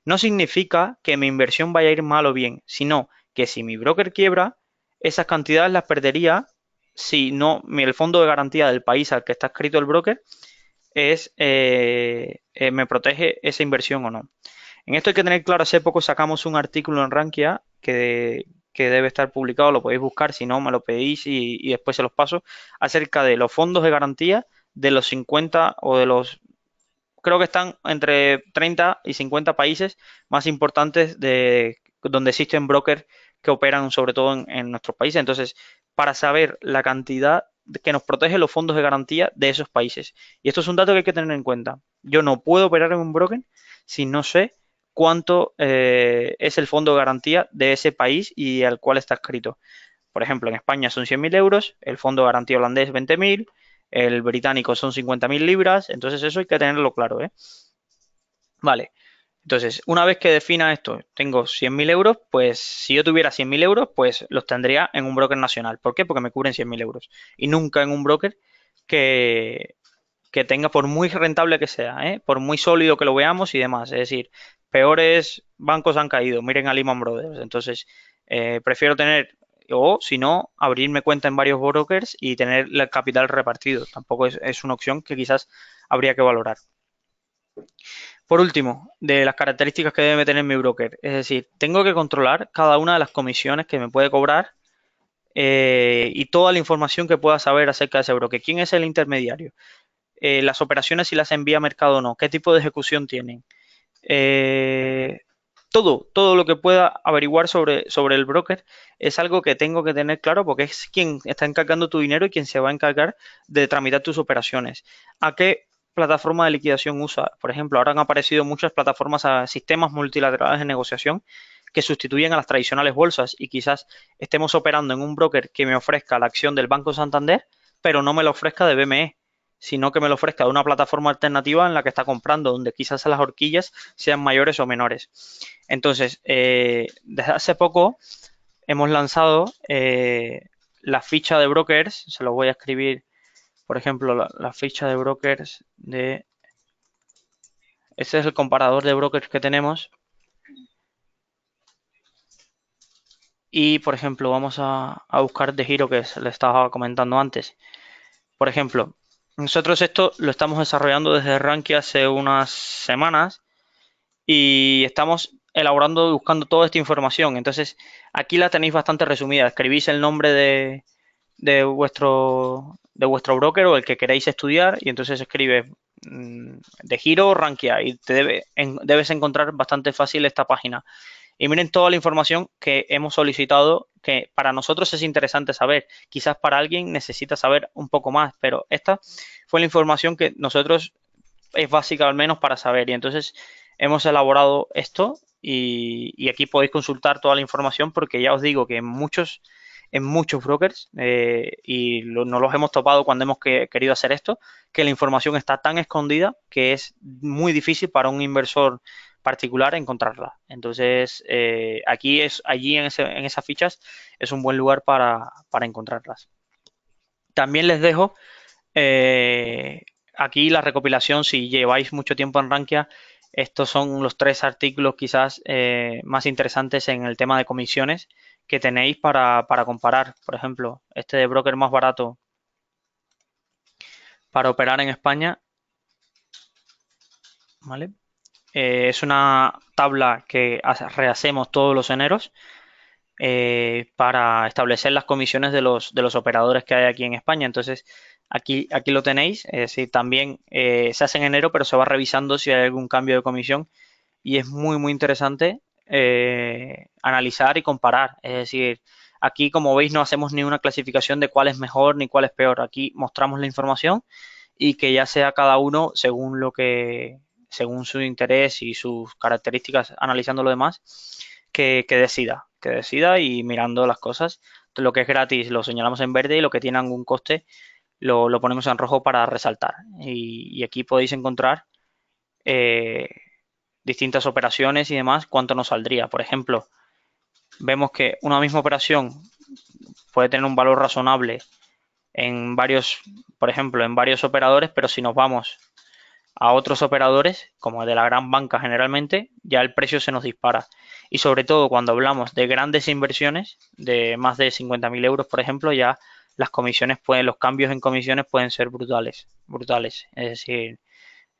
no significa que mi inversión vaya a ir mal o bien, sino que si mi broker quiebra, esas cantidades las perdería si no el fondo de garantía del país al que está escrito el broker es eh, eh, me protege esa inversión o no. En esto hay que tener claro, hace poco sacamos un artículo en Rankia que, debe estar publicado, lo podéis buscar, si no me lo pedís y, después se los paso, acerca de los fondos de garantía de los 50 o de los, creo que están entre 30 y 50 países más importantes de donde existen brokers que operan sobre todo en, nuestros países. Entonces, para saber la cantidad que nos protege los fondos de garantía de esos países. Y esto es un dato que hay que tener en cuenta. Yo no puedo operar en un broker si no sé cuánto eh, es el fondo de garantía de ese país y al cual está escrito. Por ejemplo, en España son 100.000 euros, el fondo de garantía holandés 20.000, el británico son 50.000 libras, entonces eso hay que tenerlo claro. ¿eh? Vale, entonces, una vez que defina esto, tengo 100.000 euros, pues si yo tuviera 100.000 euros, pues los tendría en un broker nacional. ¿Por qué? Porque me cubren 100.000 euros. Y nunca en un broker que, que tenga, por muy rentable que sea, ¿eh? por muy sólido que lo veamos y demás. Es decir, peores bancos han caído. Miren a Lehman Brothers. Entonces, eh, prefiero tener, o si no, abrirme cuenta en varios brokers y tener el capital repartido. Tampoco es una opción que quizás habría que valorar. Por último, de las características que debe tener mi broker. Es decir, tengo que controlar cada una de las comisiones que me puede cobrar eh, y toda la información que pueda saber acerca de ese broker. ¿Quién es el intermediario? Eh, las operaciones, si las envía a mercado o no. ¿Qué tipo de ejecución tienen? Eh, todo, todo lo que pueda averiguar sobre, sobre el broker es algo que tengo que tener claro porque es quien está encargando tu dinero y quien se va a encargar de tramitar tus operaciones. ¿A qué plataforma de liquidación usa? Por ejemplo, ahora han aparecido muchas plataformas, a sistemas multilaterales de negociación que sustituyen a las tradicionales bolsas y quizás estemos operando en un broker que me ofrezca la acción del Banco Santander, pero no me la ofrezca de BME, sino que me lo ofrezca de una plataforma alternativa en la que está comprando, donde quizás las horquillas sean mayores o menores. Entonces, eh, desde hace poco hemos lanzado eh, la ficha de brokers, se lo voy a escribir por ejemplo, la, ficha de brokers de... Este es el comparador de brokers que tenemos. Y, por ejemplo, vamos a, buscar de giro que le estaba comentando antes. Por ejemplo, nosotros esto lo estamos desarrollando desde Ranky hace unas semanas y estamos elaborando y buscando toda esta información. Entonces, aquí la tenéis bastante resumida. Escribís el nombre de vuestro de vuestro broker o el que queréis estudiar y entonces escribes mm, de giro o rankea y te debe, debes encontrar bastante fácil esta página. Y miren toda la información que hemos solicitado, que para nosotros es interesante saber. Quizás para alguien necesita saber un poco más, pero esta fue la información que nosotros es básica al menos para saber. Y entonces hemos elaborado esto y, y aquí podéis consultar toda la información porque ya os digo que muchos en muchos brokers eh, y no los hemos topado cuando hemos querido hacer esto, que la información está tan escondida que es muy difícil para un inversor particular encontrarla. Entonces, eh, aquí es, allí en, esas fichas es un buen lugar para, encontrarlas. También les dejo eh, aquí la recopilación, si lleváis mucho tiempo en Rankia, estos son los tres artículos quizás más interesantes en el tema de comisiones que tenéis para, para comparar. Por ejemplo, este de broker más barato para operar en España, ¿vale? Eh, es una tabla que rehacemos todos los eneros eh, para establecer las comisiones de los, de los operadores que hay aquí en España. Entonces, aquí, aquí lo tenéis. Es también eh, se hace en enero, pero se va revisando si hay algún cambio de comisión. Y es muy, muy interesante eh, analizar y comparar. Es decir, aquí como veis no hacemos ni una clasificación de cuál es mejor ni cuál es peor. Aquí mostramos la información y que ya sea cada uno según lo que, según su interés y sus características, analizando lo demás, que, decida, que decida y mirando las cosas. Lo que es gratis lo señalamos en verde y lo que tiene algún coste lo, ponemos en rojo para resaltar. Y, aquí podéis encontrar eh, distintas operaciones y demás, cuánto nos saldría. Por ejemplo, vemos que una misma operación puede tener un valor razonable en varios, por ejemplo, en varios operadores, pero si nos vamos a otros operadores, como el de la gran banca generalmente, ya el precio se nos dispara. Y sobre todo cuando hablamos de grandes inversiones, de más de 50.000 euros, por ejemplo, ya las comisiones pueden, los cambios en comisiones pueden ser brutales, brutales. Es decir,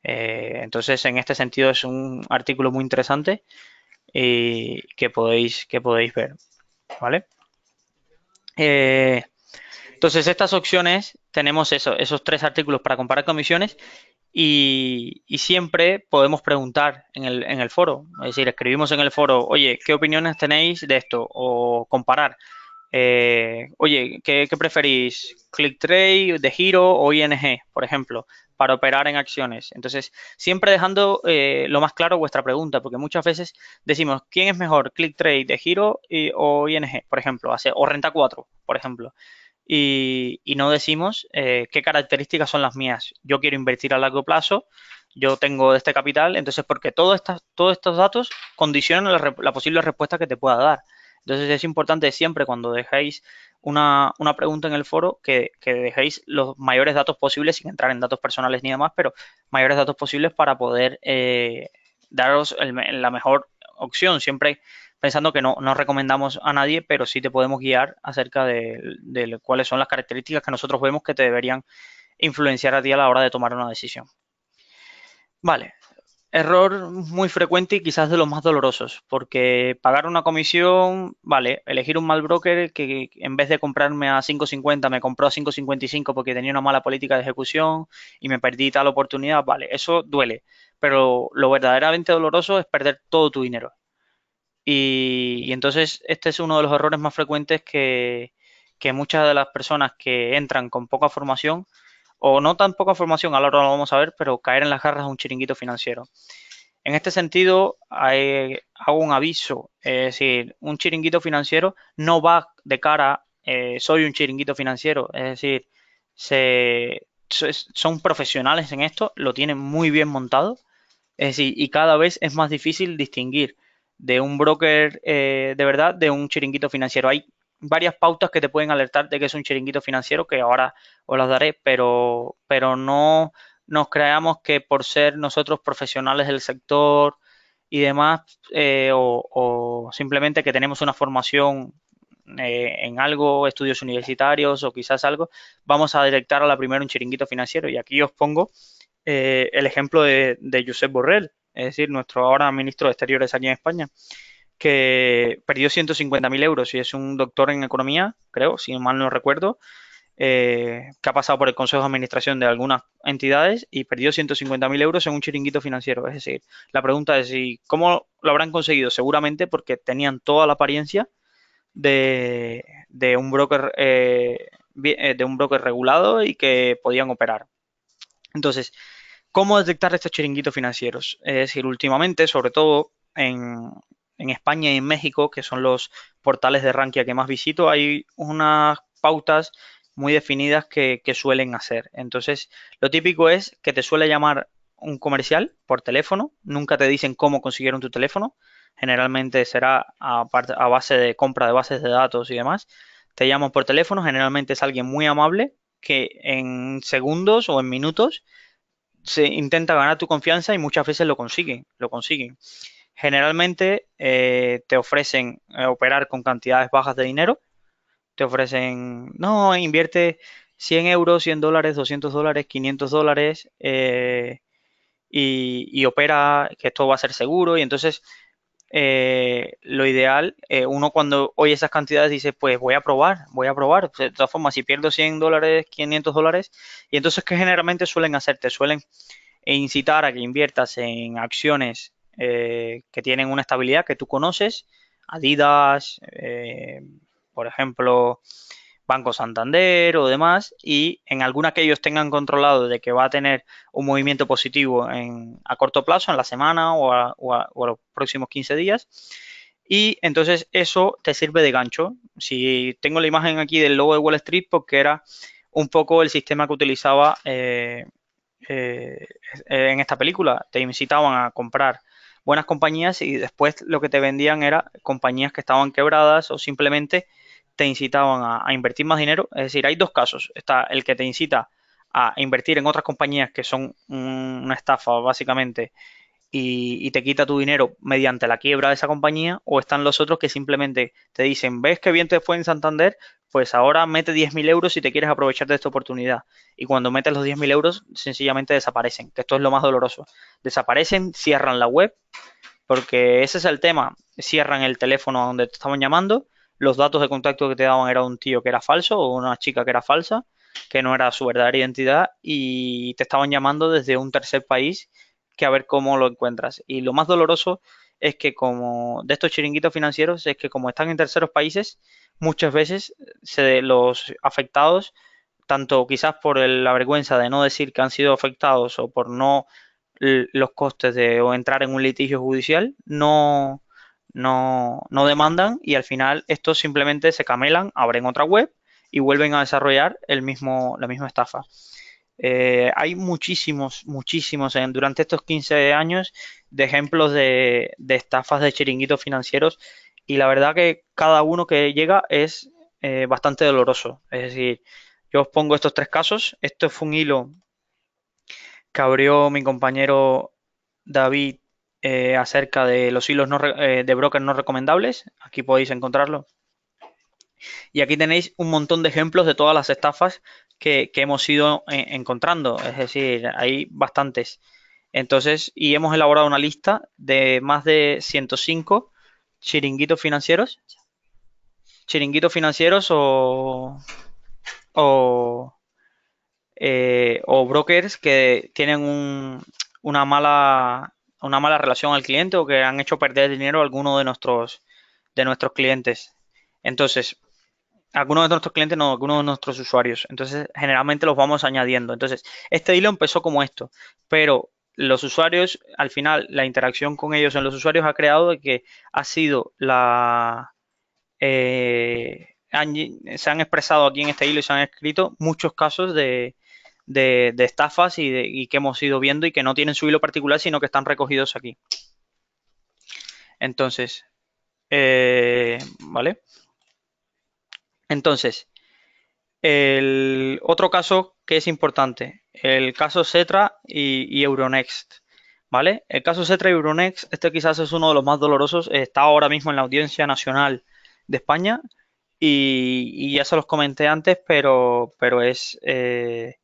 eh, entonces, en este sentido es un artículo muy interesante y que podéis, que podéis ver, ¿vale? Eh, entonces, estas opciones, tenemos esos tres artículos para comparar comisiones y, y, siempre podemos preguntar en el, en el foro, es decir, escribimos en el foro, oye, ¿qué opiniones tenéis de esto? O comparar. Eh, oye, ¿qué, ¿qué, preferís? ClickTrade, de Giro o ING, por ejemplo, para operar en acciones. Entonces, siempre dejando eh, lo más claro vuestra pregunta, porque muchas veces decimos, ¿quién es mejor? ClickTrade, de Giro o ING, por ejemplo, o Renta 4, por ejemplo. Y, no decimos eh, qué características son las mías. Yo quiero invertir a largo plazo, yo tengo este capital, entonces porque todos, estos, datos condicionan la posible respuesta que te pueda dar. Entonces es importante siempre cuando dejéis una, pregunta en el foro que, que, dejéis los mayores datos posibles, sin entrar en datos personales ni demás, pero mayores datos posibles para poder eh, daros la mejor opción. Siempre pensando que no, no, recomendamos a nadie, pero sí te podemos guiar acerca de, de, cuáles son las características que nosotros vemos que te deberían influenciar a ti a la hora de tomar una decisión. Vale, Error muy frecuente y quizás de los más dolorosos, porque pagar una comisión, vale, elegir un mal broker que en vez de comprarme a 5.50 me compró a 5.55 porque tenía una mala política de ejecución y me perdí tal oportunidad, vale, eso duele, pero lo verdaderamente doloroso es perder todo tu dinero. Y, entonces este es uno de los errores más frecuentes que muchas de las personas que entran con poca formación o no tan poca formación, a lo vamos a ver, pero caer en las garras de un chiringuito financiero. En este sentido, hago un aviso, es decir, un chiringuito financiero no va de cara, eh, soy un chiringuito financiero, es decir, se, son profesionales en esto, lo tienen muy bien montado, es decir, y cada vez es más difícil distinguir de un broker eh, de verdad de un chiringuito financiero. Hay varias pautas que te pueden alertar de que es un chiringuito financiero, que ahora os las daré, pero, pero no nos creamos que por ser nosotros profesionales del sector y demás, eh, o, simplemente que tenemos una formación eh, en algo, estudios universitarios o quizás algo, vamos a detectar a la primera un chiringuito financiero. Y aquí os pongo eh, el ejemplo de, de Josep Borrell, es decir, nuestro ahora ministro de Exteriores aquí en España que perdió 150.000 euros y es un doctor en economía, creo, si mal no recuerdo, eh, que ha pasado por el consejo de administración de algunas entidades y perdió 150.000 euros en un chiringuito financiero. Es decir, la pregunta es cómo lo habrán conseguido. Seguramente porque tenían toda la apariencia de, un broker eh, eh, de un broker regulado y que podían operar. Entonces, ¿cómo detectar estos chiringuitos financieros? Es decir, últimamente, sobre todo en, en España y en México, que son los portales de Rankia que más visito, hay unas pautas muy definidas que, suelen hacer. Entonces, lo típico es que te suele llamar un comercial por teléfono, nunca te dicen cómo consiguieron tu teléfono, generalmente será a, base de compra de bases de datos y demás. Te llaman por teléfono, generalmente es alguien muy amable que en segundos o en minutos se intenta ganar tu confianza y muchas veces lo consigue, lo consiguen. Generalmente eh, te ofrecen eh, operar con cantidades bajas de dinero. Te ofrecen, no, invierte 100 euros, 100 dólares, 200 dólares, 500 dólares eh, y, opera que esto va a ser seguro. Y entonces, lo ideal, uno cuando oye esas cantidades dice, pues voy a probar, voy a probar. de todas formas, si pierdo 100 dólares, 500 dólares, y entonces, ¿qué generalmente suelen hacerte? Suelen incitar a que inviertas en acciones eh, que tienen una estabilidad que tú conoces, Adidas, eh, por ejemplo, Banco Santander o demás, y en alguna que ellos tengan controlado de que va a tener un movimiento positivo a corto plazo, en la semana o a, los próximos 15 días, y entonces eso te sirve de gancho. Si tengo la imagen aquí del logo de Wall Street, porque era un poco el sistema que utilizaba eh, en esta película. Te incitaban a comprar buenas compañías y después lo que te vendían era compañías que estaban quebradas o simplemente te incitaban a, invertir más dinero. Es decir, hay dos casos. Está el que te incita a invertir en otras compañías que son una estafa básicamente y, te quita tu dinero mediante la quiebra de esa compañía, o están los otros que simplemente te dicen, ves que bien te fue en Santander, pues ahora mete 10.000 euros si te quieres aprovechar de esta oportunidad. Y cuando metes los 10.000 euros, sencillamente desaparecen, que esto es lo más doloroso. Desaparecen, cierran la web, porque ese es el tema. Cierran el teléfono donde te estaban llamando, los datos de contacto que te daban era un tío que era falso o una chica que era falsa, que no era su verdadera identidad, y te estaban llamando desde un tercer país a ver cómo lo encuentras. Y lo más doloroso es que como de estos chiringuitos financieros es que como están en terceros países, muchas veces se, los afectados, tanto quizás por la vergüenza de no decir que han sido afectados o por no los costes de o entrar en un litigio judicial, no, no, no demandan y al final estos simplemente se camelan, abren otra web y vuelven a desarrollar el mismo, la misma estafa. Eh, hay muchísimos, muchísimos durante estos 15 años de ejemplos de, estafas de chiringuitos financieros y la verdad que cada uno que llega es eh, bastante doloroso. Es decir, yo os pongo estos tres casos. Esto fue un hilo que abrió mi compañero David eh, acerca de los hilos de brokers no recomendables. Aquí podéis encontrarlo. Y aquí tenéis un montón de ejemplos de todas las estafas que, hemos ido eh, encontrando, es decir, hay bastantes. Entonces, y hemos elaborado una lista de más de 105 chiringuitos financieros, chiringuitos financieros o, o, eh, brokers que tienen una mala una mala relación al cliente o que han hecho perder dinero a alguno de nuestros de nuestros clientes. Entonces, algunos de nuestros clientes, no, algunos de nuestros usuarios. Entonces, generalmente los vamos añadiendo. Entonces, este hilo empezó como esto, pero los usuarios, al final, la interacción con ellos en los usuarios ha creado que ha sido la... Eh, se han expresado aquí en este hilo y se han escrito muchos casos de, estafas y, que hemos ido viendo y que no tienen su hilo particular, sino que están recogidos aquí. Entonces, eh, ¿vale? Entonces, el otro caso que es importante, el caso Cetra y, Euronext. ¿Vale? El caso Cetra y Euronext, este quizás es uno de los más dolorosos, está ahora mismo en la Audiencia Nacional de España y, ya se los comenté antes, pero, pero es... Eh,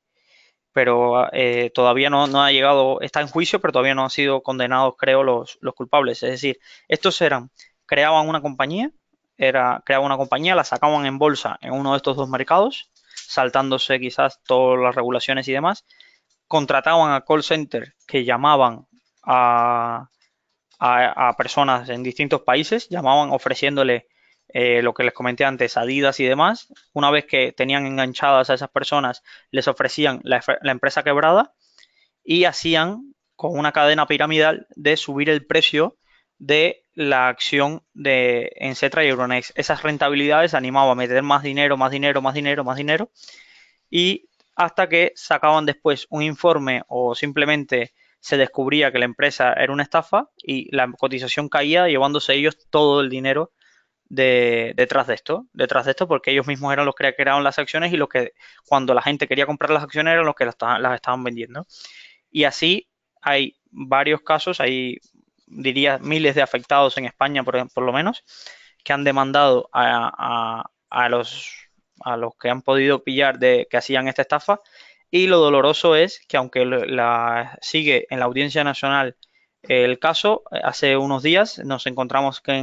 pero eh, todavía no, no, ha llegado, está en juicio, pero todavía no han sido condenados, creo, los, los culpables. Es decir, estos eran, creaban una compañía, era creaba una compañía, la sacaban en bolsa en uno de estos dos mercados, saltándose quizás todas las regulaciones y demás, contrataban a call center que llamaban a, personas en distintos países, llamaban ofreciéndole eh, lo que les comenté antes, Adidas y demás. Una vez que tenían enganchadas a esas personas, les ofrecían la, la empresa quebrada y hacían con una cadena piramidal de subir el precio de la acción de en y Euronext. Esas rentabilidades animaban a meter más dinero, más dinero, más dinero, más dinero. Y hasta que sacaban después un informe o simplemente se descubría que la empresa era una estafa y la cotización caía llevándose ellos todo el dinero de, detrás de esto, detrás de esto porque ellos mismos eran los que creaban las acciones y los que cuando la gente quería comprar las acciones eran los que las estaban vendiendo. Y así hay varios casos, hay diría, miles de afectados en España, por, lo menos, que han demandado a, los, que han podido pillar de que hacían esta estafa. Y lo doloroso es que aunque la, sigue en la Audiencia Nacional el caso, hace unos días nos encontramos eh,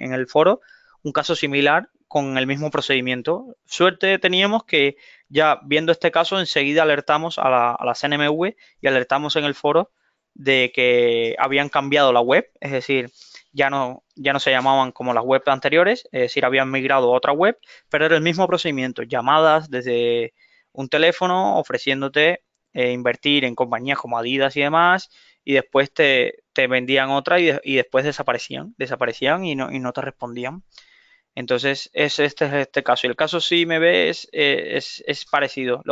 en, el foro un caso similar con el mismo procedimiento. Suerte teníamos que ya viendo este caso enseguida alertamos a a la CNMV y alertamos en el foro de que habían cambiado la web, es decir, ya no, ya no se llamaban como las webs anteriores, es decir, habían migrado a otra web, pero era el mismo procedimiento, llamadas desde un teléfono ofreciéndote eh, invertir en compañías como Adidas y demás, y después te, vendían otra y, después desaparecían, desaparecían y no, y no te respondían. Entonces, es, este es este caso. Y el caso si es, ves eh, es, es parecido,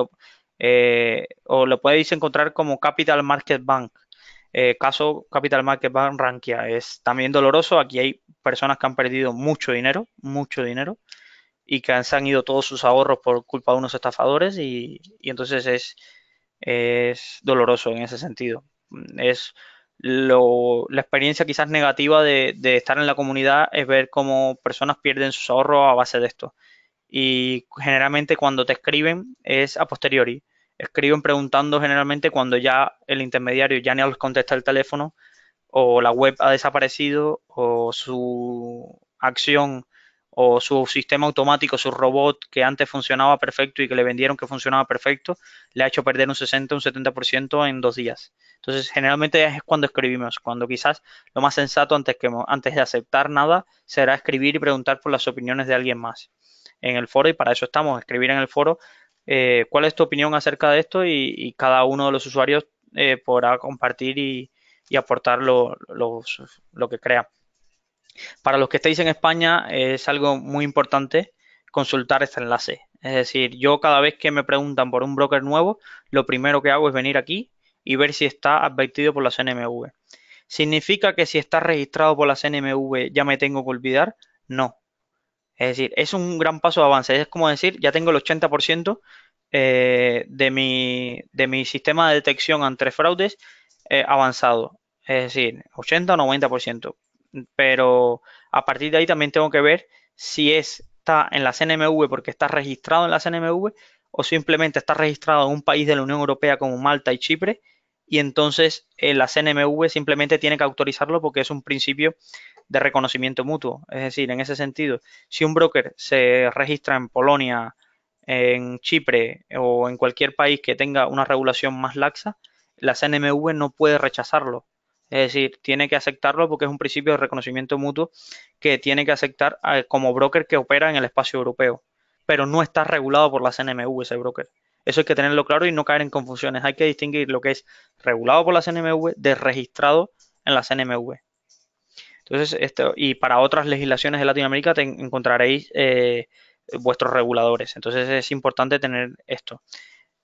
eh, o lo podéis encontrar como Capital Market Bank, eh, caso Capital Market Bank Rankia es también doloroso. Aquí hay personas que han perdido mucho dinero, mucho dinero, y que han, se han ido todos sus ahorros por culpa de unos estafadores y, entonces es, doloroso en ese sentido. Es lo, la experiencia quizás negativa de, estar en la comunidad es ver cómo personas pierden sus ahorros a base de esto. Y generalmente cuando te escriben es a posteriori. Escriben preguntando generalmente cuando ya el intermediario ya ni les contesta el teléfono o la web ha desaparecido o su acción o su sistema automático, su robot que antes funcionaba perfecto y que le vendieron que funcionaba perfecto, le ha hecho perder un 60, un 70% en dos días. Entonces, generalmente es cuando escribimos, cuando quizás lo más sensato antes, que, antes de aceptar nada será escribir y preguntar por las opiniones de alguien más en el foro y para eso estamos, escribir en el foro eh, ¿Cuál es tu opinión acerca de esto? Y, cada uno de los usuarios eh, podrá compartir y, aportar lo, lo, que crea. Para los que estéis en España es algo muy importante consultar este enlace. Es decir, yo cada vez que me preguntan por un broker nuevo, lo primero que hago es venir aquí y ver si está advertido por la CNMV. ¿Significa que si está registrado por la CNMV ya me tengo que olvidar? No, es decir, es un gran paso de avance. Es como decir, ya tengo el 80% eh, de, mi, de mi sistema de detección ante fraudes eh, avanzado. Es decir, 80 o 90%. Pero a partir de ahí también tengo que ver si está en la CNMV porque está registrado en la CNMV o simplemente está registrado en un país de la Unión Europea como Malta y Chipre y entonces eh, la CNMV simplemente tiene que autorizarlo porque es un principio de reconocimiento mutuo. Es decir, en ese sentido, si un broker se registra en Polonia, en Chipre o en cualquier país que tenga una regulación más laxa, la CNMV no puede rechazarlo. Es decir, tiene que aceptarlo porque es un principio de reconocimiento mutuo que tiene que aceptar eh, como broker que opera en el espacio europeo, pero no está regulado por la CNMV ese broker. Eso hay que tenerlo claro y no caer en confusiones. Hay que distinguir lo que es regulado por la CNMV de registrado en la CNMV. Entonces, esto, y para otras legislaciones de Latinoamérica te encontraréis eh, vuestros reguladores. Entonces, es importante tener esto,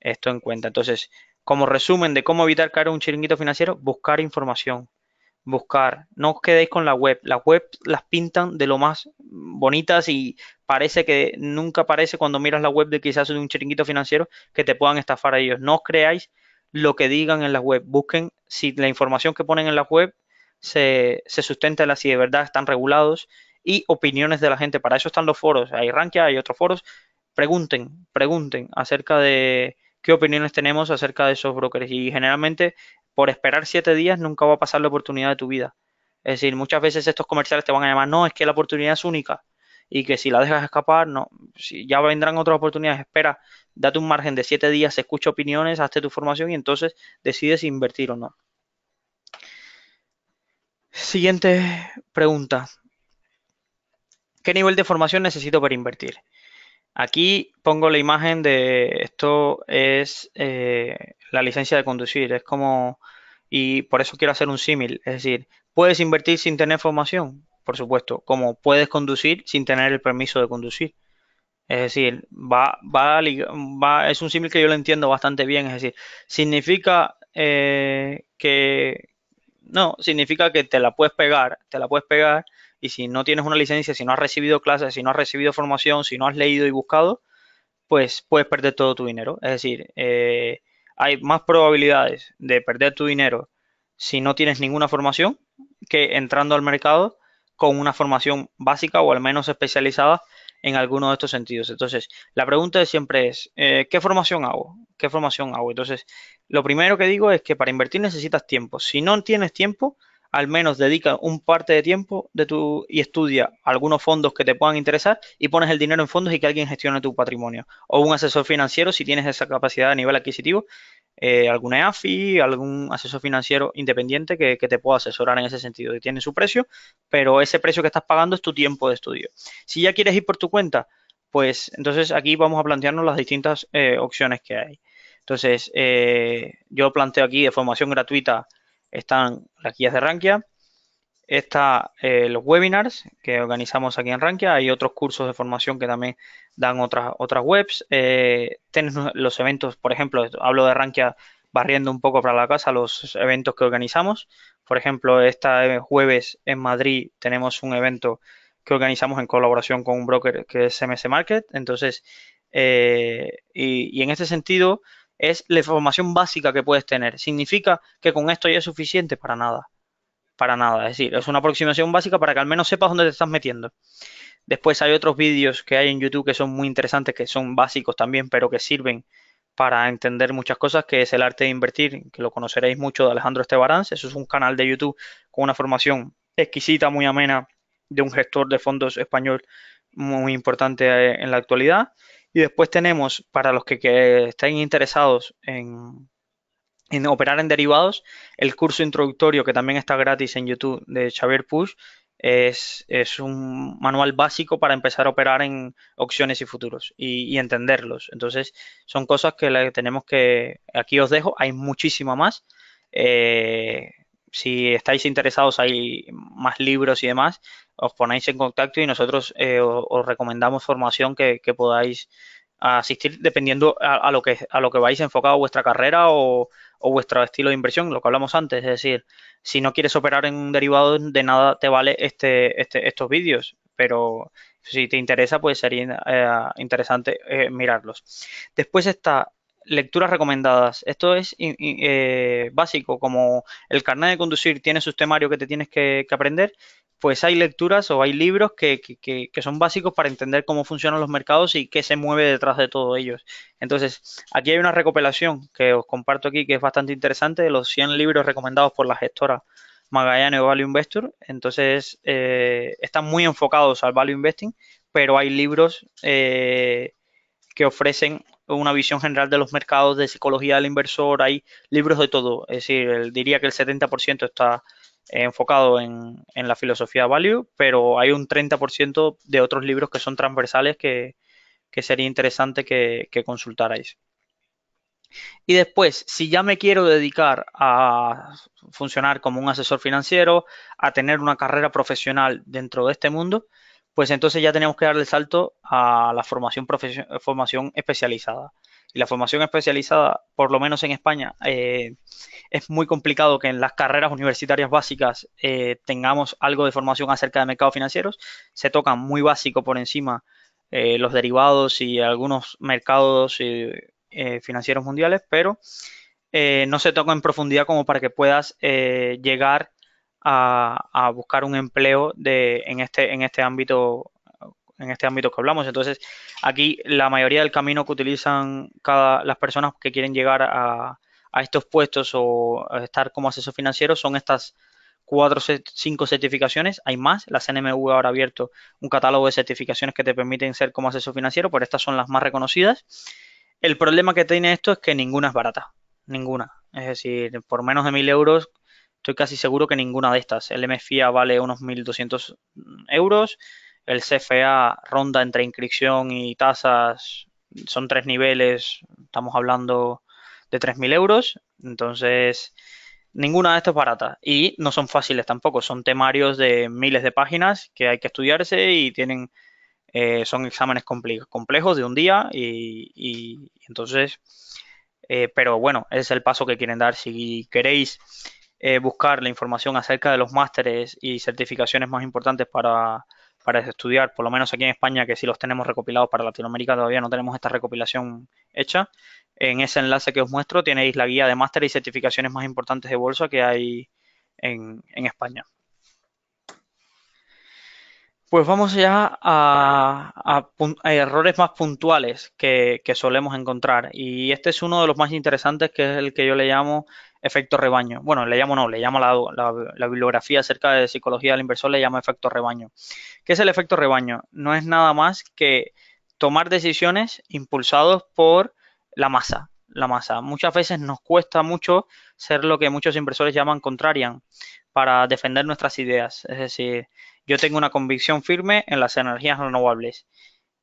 esto en cuenta. Entonces, como resumen de cómo evitar caer un chiringuito financiero, buscar información. Buscar, no os quedéis con la web. Las web las pintan de lo más bonitas y parece que nunca parece cuando miras la web de quizás un chiringuito financiero que te puedan estafar a ellos. No os creáis lo que digan en la web. Busquen si la información que ponen en la web se, se sustenta la si de verdad están regulados y opiniones de la gente. Para eso están los foros. Hay Rankia, hay otros foros. Pregunten, pregunten acerca de qué opiniones tenemos acerca de esos brokers. Y generalmente, por esperar siete días, nunca va a pasar la oportunidad de tu vida. Es decir, muchas veces estos comerciales te van a llamar, no, es que la oportunidad es única y que si la dejas escapar, no, si ya vendrán otras oportunidades, espera, date un margen de siete días, escucha opiniones, hazte tu formación y entonces decides invertir o no. Siguiente pregunta. ¿Qué nivel de formación necesito para invertir? Aquí pongo la imagen de esto es eh, la licencia de conducir, es como, y por eso quiero hacer un símil, es decir, ¿puedes invertir sin tener formación? Por supuesto, como puedes conducir sin tener el permiso de conducir. Es decir, va, va, es un símil que yo lo entiendo bastante bien, es decir, significa eh, que no, significa que te la puedes pegar, te la puedes pegar y si no tienes una licencia, si no has recibido clases, si no has recibido formación, si no has leído y buscado, pues puedes perder todo tu dinero. Es decir, eh, hay más probabilidades de perder tu dinero si no tienes ninguna formación que entrando al mercado con una formación básica o al menos especializada en alguno de estos sentidos. Entonces, la pregunta siempre es, eh, ¿qué formación hago? ¿Qué formación hago? Entonces, lo primero que digo es que para invertir necesitas tiempo. Si no tienes tiempo, al menos dedica un parte de tiempo de tu y estudia algunos fondos que te puedan interesar y pones el dinero en fondos y que alguien gestione tu patrimonio. O un asesor financiero si tienes esa capacidad a nivel adquisitivo, eh, alguna algún EAFI, algún asesor financiero independiente que, te pueda asesorar en ese sentido. Y tiene su precio, pero ese precio que estás pagando es tu tiempo de estudio. Si ya quieres ir por tu cuenta, pues entonces aquí vamos a plantearnos las distintas eh, opciones que hay. Entonces, eh, yo planteo aquí de formación gratuita están las guías de Rankia, están eh, los webinars que organizamos aquí en Rankia, hay otros cursos de formación que también dan otras, otras webs, eh, los eventos, por ejemplo, hablo de Rankia barriendo un poco para la casa los eventos que organizamos, por ejemplo, este jueves en Madrid tenemos un evento que organizamos en colaboración con un broker que es MS Market, entonces, eh, y, y en ese sentido, es la información básica que puedes tener. ¿Significa que con esto ya es suficiente? Para nada. Para nada. Es decir, es una aproximación básica para que al menos sepas dónde te estás metiendo. Después hay otros vídeos que hay en YouTube que son muy interesantes, que son básicos también, pero que sirven para entender muchas cosas, que es el arte de invertir, que lo conoceréis mucho de Alejandro Estebarán. Eso es un canal de YouTube con una formación exquisita, muy amena, de un gestor de fondos español muy importante eh, en la actualidad. Y después tenemos, para los que, estén interesados en, operar en derivados, el curso introductorio que también está gratis en YouTube de Xavier Push. Es, es un manual básico para empezar a operar en opciones y futuros y, entenderlos. Entonces, son cosas que tenemos que... Aquí os dejo, hay muchísima más. Eh, si estáis interesados, hay más libros y demás, os ponéis en contacto y nosotros eh, os, recomendamos formación que, podáis asistir dependiendo a, lo que, a lo que vais enfocado vuestra carrera o, vuestro estilo de inversión, lo que hablamos antes. Es decir, si no quieres operar en un derivado, de nada te vale este, este, estos vídeos, pero si te interesa, pues sería eh, interesante eh, mirarlos. Después está lecturas recomendadas. Esto es eh, básico, como el carnet de conducir tiene sus temarios que te tienes que, aprender, pues hay lecturas o hay libros que, son básicos para entender cómo funcionan los mercados y qué se mueve detrás de todos ellos. Entonces, aquí hay una recopilación que os comparto aquí que es bastante interesante de los 100 libros recomendados por la gestora Magallanes Value Investor. Entonces, eh, están muy enfocados al Value Investing, pero hay libros eh, que ofrecen una visión general de los mercados, de psicología del inversor, hay libros de todo. Es decir, diría que el 70% está enfocado en, en, la filosofía value, pero hay un 30% de otros libros que son transversales que, que sería interesante que, que, consultarais. Y después, si ya me quiero dedicar a funcionar como un asesor financiero, a tener una carrera profesional dentro de este mundo, pues entonces ya tenemos que darle el salto a la formación, eh, formación especializada. Y la formación especializada, por lo menos en España, eh, es muy complicado que en las carreras universitarias básicas eh, tengamos algo de formación acerca de mercados financieros. Se tocan muy básico por encima los derivados y algunos mercados financieros mundiales, pero no se toca en profundidad como para que puedas llegar a, buscar un empleo de, en, este, en este ámbito en este ámbito que hablamos. Entonces, aquí la mayoría del camino que utilizan cada, las personas que quieren llegar a, estos puestos o estar como asesor financiero son estas cuatro, cinco certificaciones. Hay más. La CNMV ahora ha abierto un catálogo de certificaciones que te permiten ser como asesor financiero, pero estas son las más reconocidas. El problema que tiene esto es que ninguna es barata. Ninguna. Es decir, por menos de mil euros Estoy casi seguro que ninguna de estas. El MFIA vale unos 1.200 euros. El CFA ronda entre inscripción y tasas. Son tres niveles. Estamos hablando de 3.000 euros. Entonces, ninguna de estas es barata. Y no son fáciles tampoco. Son temarios de miles de páginas que hay que estudiarse y tienen... Eh, son exámenes complejos de un día y, entonces, eh, pero bueno, ese es el paso que quieren dar. Si queréis eh, buscar la información acerca de los másteres y certificaciones más importantes para, estudiar, por lo menos aquí en España, que si los tenemos recopilados para Latinoamérica, todavía no tenemos esta recopilación hecha. En ese enlace que os muestro tenéis la guía de máster y certificaciones más importantes de bolsa que hay en España. Pues vamos ya a, errores más puntuales que, solemos encontrar. Y este es uno de los más interesantes, que es el que yo le llamo efecto rebaño. Bueno, le llamo no, le llamo la, la, bibliografía acerca de psicología del inversor, le llama efecto rebaño. ¿Qué es el efecto rebaño? No es nada más que tomar decisiones impulsados por la masa, la masa. Muchas veces nos cuesta mucho ser lo que muchos inversores llaman contrarian para defender nuestras ideas. Es decir, yo tengo una convicción firme en las energías renovables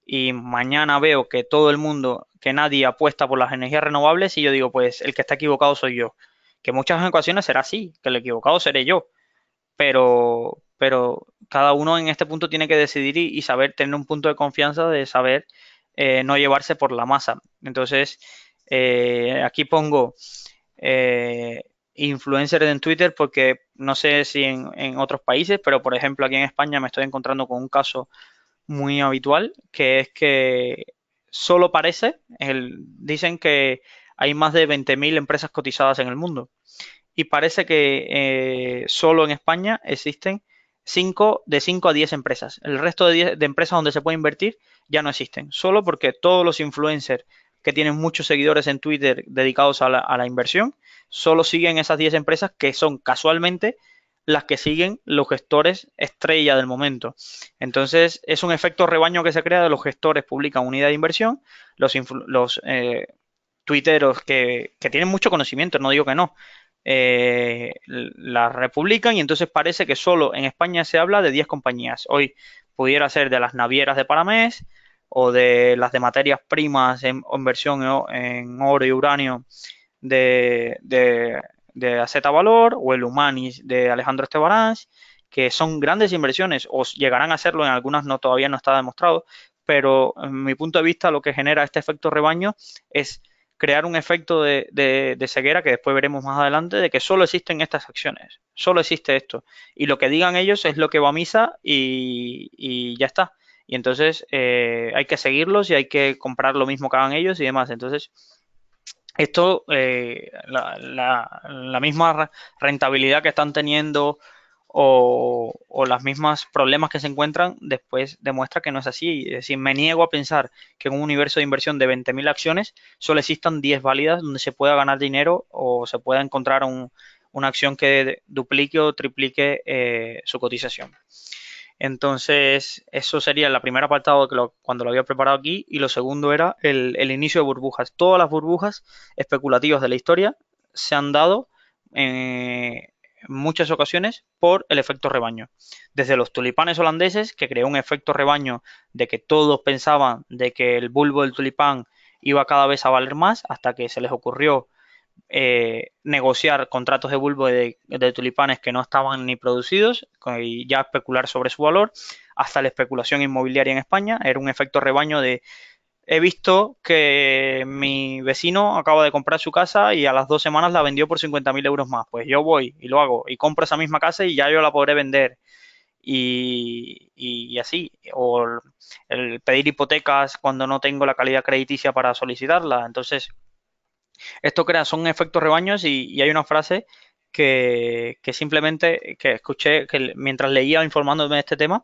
y mañana veo que todo el mundo, que nadie apuesta por las energías renovables y yo digo, pues el que está equivocado soy yo. Que muchas ecuaciones será así, que el equivocado seré yo. Pero, pero cada uno en este punto tiene que decidir y, saber tener un punto de confianza de saber eh, no llevarse por la masa. Entonces, eh, aquí pongo eh, influencers en Twitter porque no sé si en, otros países, pero por ejemplo aquí en España me estoy encontrando con un caso muy habitual que es que solo parece, dicen que hay más de 20.000 empresas cotizadas en el mundo y parece que eh, solo en España existen 5 de 5 a 10 empresas. El resto de, empresas donde se puede invertir ya no existen, solo porque todos los influencers que tienen muchos seguidores en Twitter dedicados a la inversión, solo siguen esas 10 empresas que son casualmente las que siguen los gestores estrella del momento. Entonces, es un efecto rebaño que se crea de los gestores publican unidad de inversión, los, los eh, tuiteros que, tienen mucho conocimiento, no digo que no, eh, las republican y entonces parece que solo en España se habla de 10 compañías. Hoy pudiera ser de las navieras de Paramés o de las de materias primas en, inversión en oro y uranio de, de, de Valor o el Humanis de Alejandro Estebarán, que son grandes inversiones o llegarán a serlo, en algunas no todavía no está demostrado, pero en mi punto de vista lo que genera este efecto rebaño es crear un efecto de, ceguera que después veremos más adelante, de que solo existen estas acciones, solo existe esto. Y lo que digan ellos es lo que va a misa y, ya está. Y entonces eh, hay que seguirlos y hay que comprar lo mismo que hagan ellos y demás. Entonces esto, eh, la, misma rentabilidad que están teniendo o, los mismos problemas que se encuentran, después demuestra que no es así. Es decir, me niego a pensar que en un universo de inversión de 20.000 acciones solo existan 10 válidas donde se pueda ganar dinero o se pueda encontrar una acción que duplique o triplique eh, su cotización. Entonces, eso sería el primer apartado cuando lo había preparado aquí. Y lo segundo era el, inicio de burbujas. Todas las burbujas especulativas de la historia se han dado eh, en muchas ocasiones por el efecto rebaño. Desde los tulipanes holandeses, que creó un efecto rebaño de que todos pensaban de que el bulbo del tulipán iba cada vez a valer más, hasta que se les ocurrió eh, negociar contratos de bulbo de, tulipanes que no estaban ni producidos y ya especular sobre su valor, hasta la especulación inmobiliaria en España. Era un efecto rebaño de he visto que mi vecino acaba de comprar su casa y a las dos semanas la vendió por 50.000 euros más. Pues yo voy y lo hago y compro esa misma casa y ya yo la podré vender. Y, y, así, o el pedir hipotecas cuando no tengo la calidad crediticia para solicitarla. Entonces, esto crea, son efectos rebaños y, hay una frase que, simplemente que escuché que mientras leía informándome de este tema,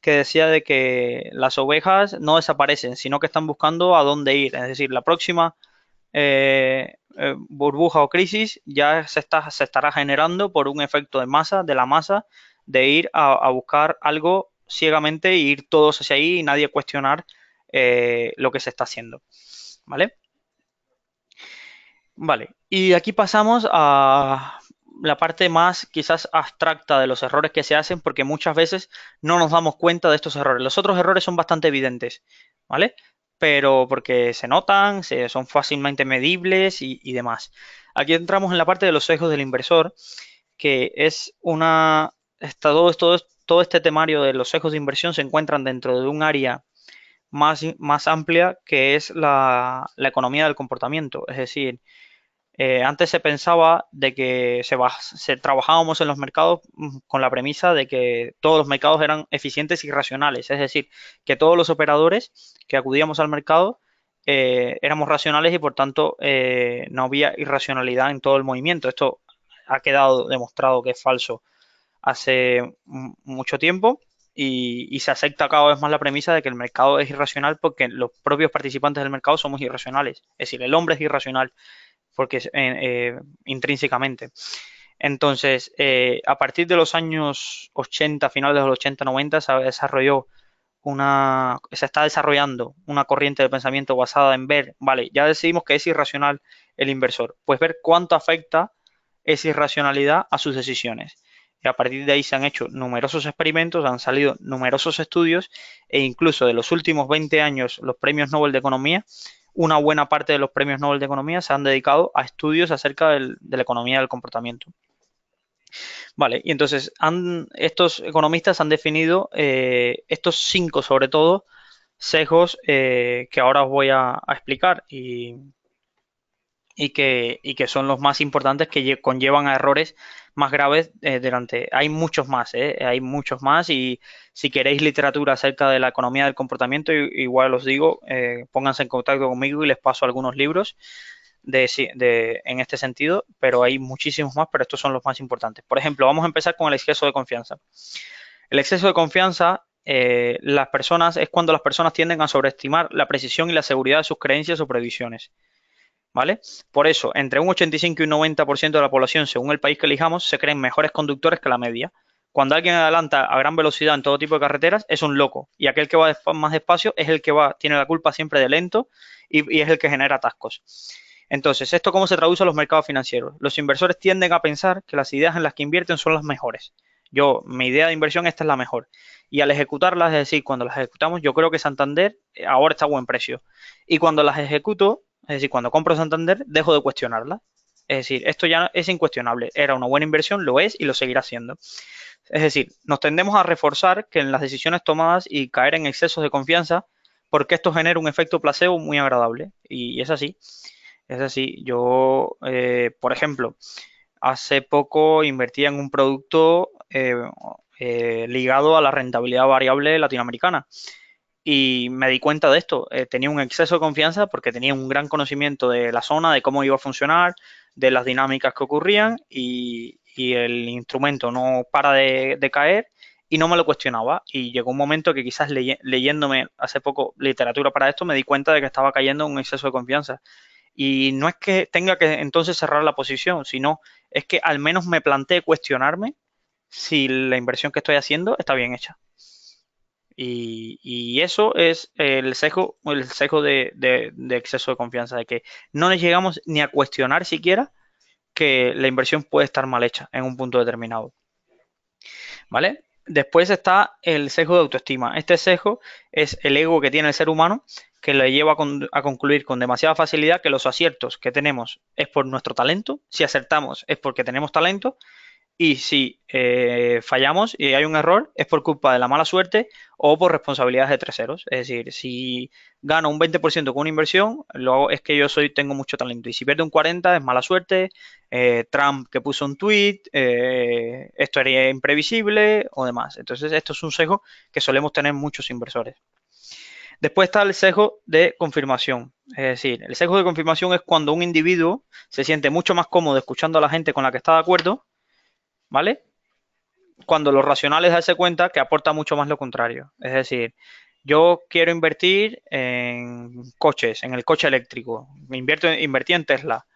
que decía de que las ovejas no desaparecen, sino que están buscando a dónde ir. Es decir, la próxima eh, eh, burbuja o crisis ya se, estará generando por un efecto de masa, de la masa, de ir a, buscar algo ciegamente e ir todos hacia ahí y nadie cuestionar eh, lo que se está haciendo. ¿Vale? Vale, y aquí pasamos a la parte más quizás abstracta de los errores que se hacen porque muchas veces no nos damos cuenta de estos errores. Los otros errores son bastante evidentes, ¿vale? Pero porque se notan, se, son fácilmente medibles y, demás. Aquí entramos en la parte de los sesgos del inversor, que es una... Está todo, este temario de los sesgos de inversión se encuentran dentro de un área más, más amplia que es la, la economía del comportamiento. Es decir, eh, antes se pensaba de que se, trabajábamos en los mercados mm, con la premisa de que todos los mercados eran eficientes y racionales, es decir, que todos los operadores que acudíamos al mercado eh, éramos racionales y por tanto eh, no había irracionalidad en todo el movimiento. Esto ha quedado demostrado que es falso hace mm, mucho tiempo. Y, y, se acepta cada vez más la premisa de que el mercado es irracional porque los propios participantes del mercado somos irracionales. Es decir, el hombre es irracional porque eh, intrínsecamente. Entonces, eh, a partir de los años 80, finales de los 80, 90, se desarrolló una, se está desarrollando una corriente de pensamiento basada en ver, vale, ya decidimos que es irracional el inversor, pues ver cuánto afecta esa irracionalidad a sus decisiones. Y a partir de ahí se han hecho numerosos experimentos, han salido numerosos estudios e incluso de los últimos 20 años los premios Nobel de Economía una buena parte de los premios Nobel de Economía se han dedicado a estudios acerca de la economía del comportamiento. Vale, y entonces han, estos economistas han definido eh, estos cinco, sobre todo, sesgos eh, que ahora os voy a, explicar y, que, y que son los más importantes que conllevan a errores más graves eh, delante. Hay muchos más, eh, hay muchos más y si queréis literatura acerca de la economía del comportamiento, igual os digo, eh, pónganse en contacto conmigo y les paso algunos libros de, en este sentido, pero hay muchísimos más, pero estos son los más importantes. Por ejemplo, vamos a empezar con el exceso de confianza. El exceso de confianza eh, las personas es cuando las personas tienden a sobreestimar la precisión y la seguridad de sus creencias o previsiones. Por eso, entre un 85 y un 90% de la población, según el país que elijamos, se creen mejores conductores que la media. Cuando alguien adelanta a gran velocidad en todo tipo de carreteras, es un loco. Y aquel que va más despacio es el que va, tiene la culpa siempre de lento y, es el que genera atascos. Entonces, ¿esto cómo se traduce a los mercados financieros? Los inversores tienden a pensar que las ideas en las que invierten son las mejores. Yo, mi idea de inversión, esta es la mejor. Y al ejecutarlas, es decir, cuando las ejecutamos, yo creo que Santander eh, ahora está a buen precio. Y cuando las ejecuto, es decir, cuando compro Santander, dejo de cuestionarla. Es decir, esto ya es incuestionable. Era una buena inversión, lo es y lo seguirá siendo. Es decir, nos tendemos a reforzar que en las decisiones tomadas y caer en excesos de confianza, porque esto genera un efecto placebo muy agradable. Y es así. Es así. Yo, eh, por ejemplo, hace poco invertí en un producto eh, eh, ligado a la rentabilidad variable latinoamericana y me di cuenta de esto. Eh, tenía un exceso de confianza porque tenía un gran conocimiento de la zona, de cómo iba a funcionar, de las dinámicas que ocurrían y, el instrumento no para de, caer y no me lo cuestionaba. Y llegó un momento que quizás leyéndome hace poco literatura para esto me di cuenta de que estaba cayendo un exceso de confianza. Y no es que tenga que entonces cerrar la posición, sino es que al menos me planteé cuestionarme si la inversión que estoy haciendo está bien hecha. Y, eso es el sesgo, el sesgo de, exceso de confianza, de que no le llegamos ni a cuestionar siquiera que la inversión puede estar mal hecha en un punto determinado. ¿Vale? Después está el sesgo de autoestima. Este sesgo es el ego que tiene el ser humano que le lleva a, concluir con demasiada facilidad que los aciertos que tenemos es por nuestro talento, si acertamos es porque tenemos talento y si eh, fallamos y hay un error, es por culpa de la mala suerte o por responsabilidades de terceros. Es decir, si gano un 20% con una inversión, luego es que yo soy, tengo mucho talento. Y si pierdo un 40% es mala suerte, eh, Trump que puso un tweet, eh, esto sería imprevisible o demás. Entonces, esto es un sesgo que solemos tener muchos inversores. Después está el sesgo de confirmación. Es decir, el sesgo de confirmación es cuando un individuo se siente mucho más cómodo escuchando a la gente con la que está de acuerdo ¿vale? Cuando los racionales darse cuenta que aporta mucho más lo contrario. Es decir, yo quiero invertir en coches, en el coche eléctrico. invierto, invertí en Tesla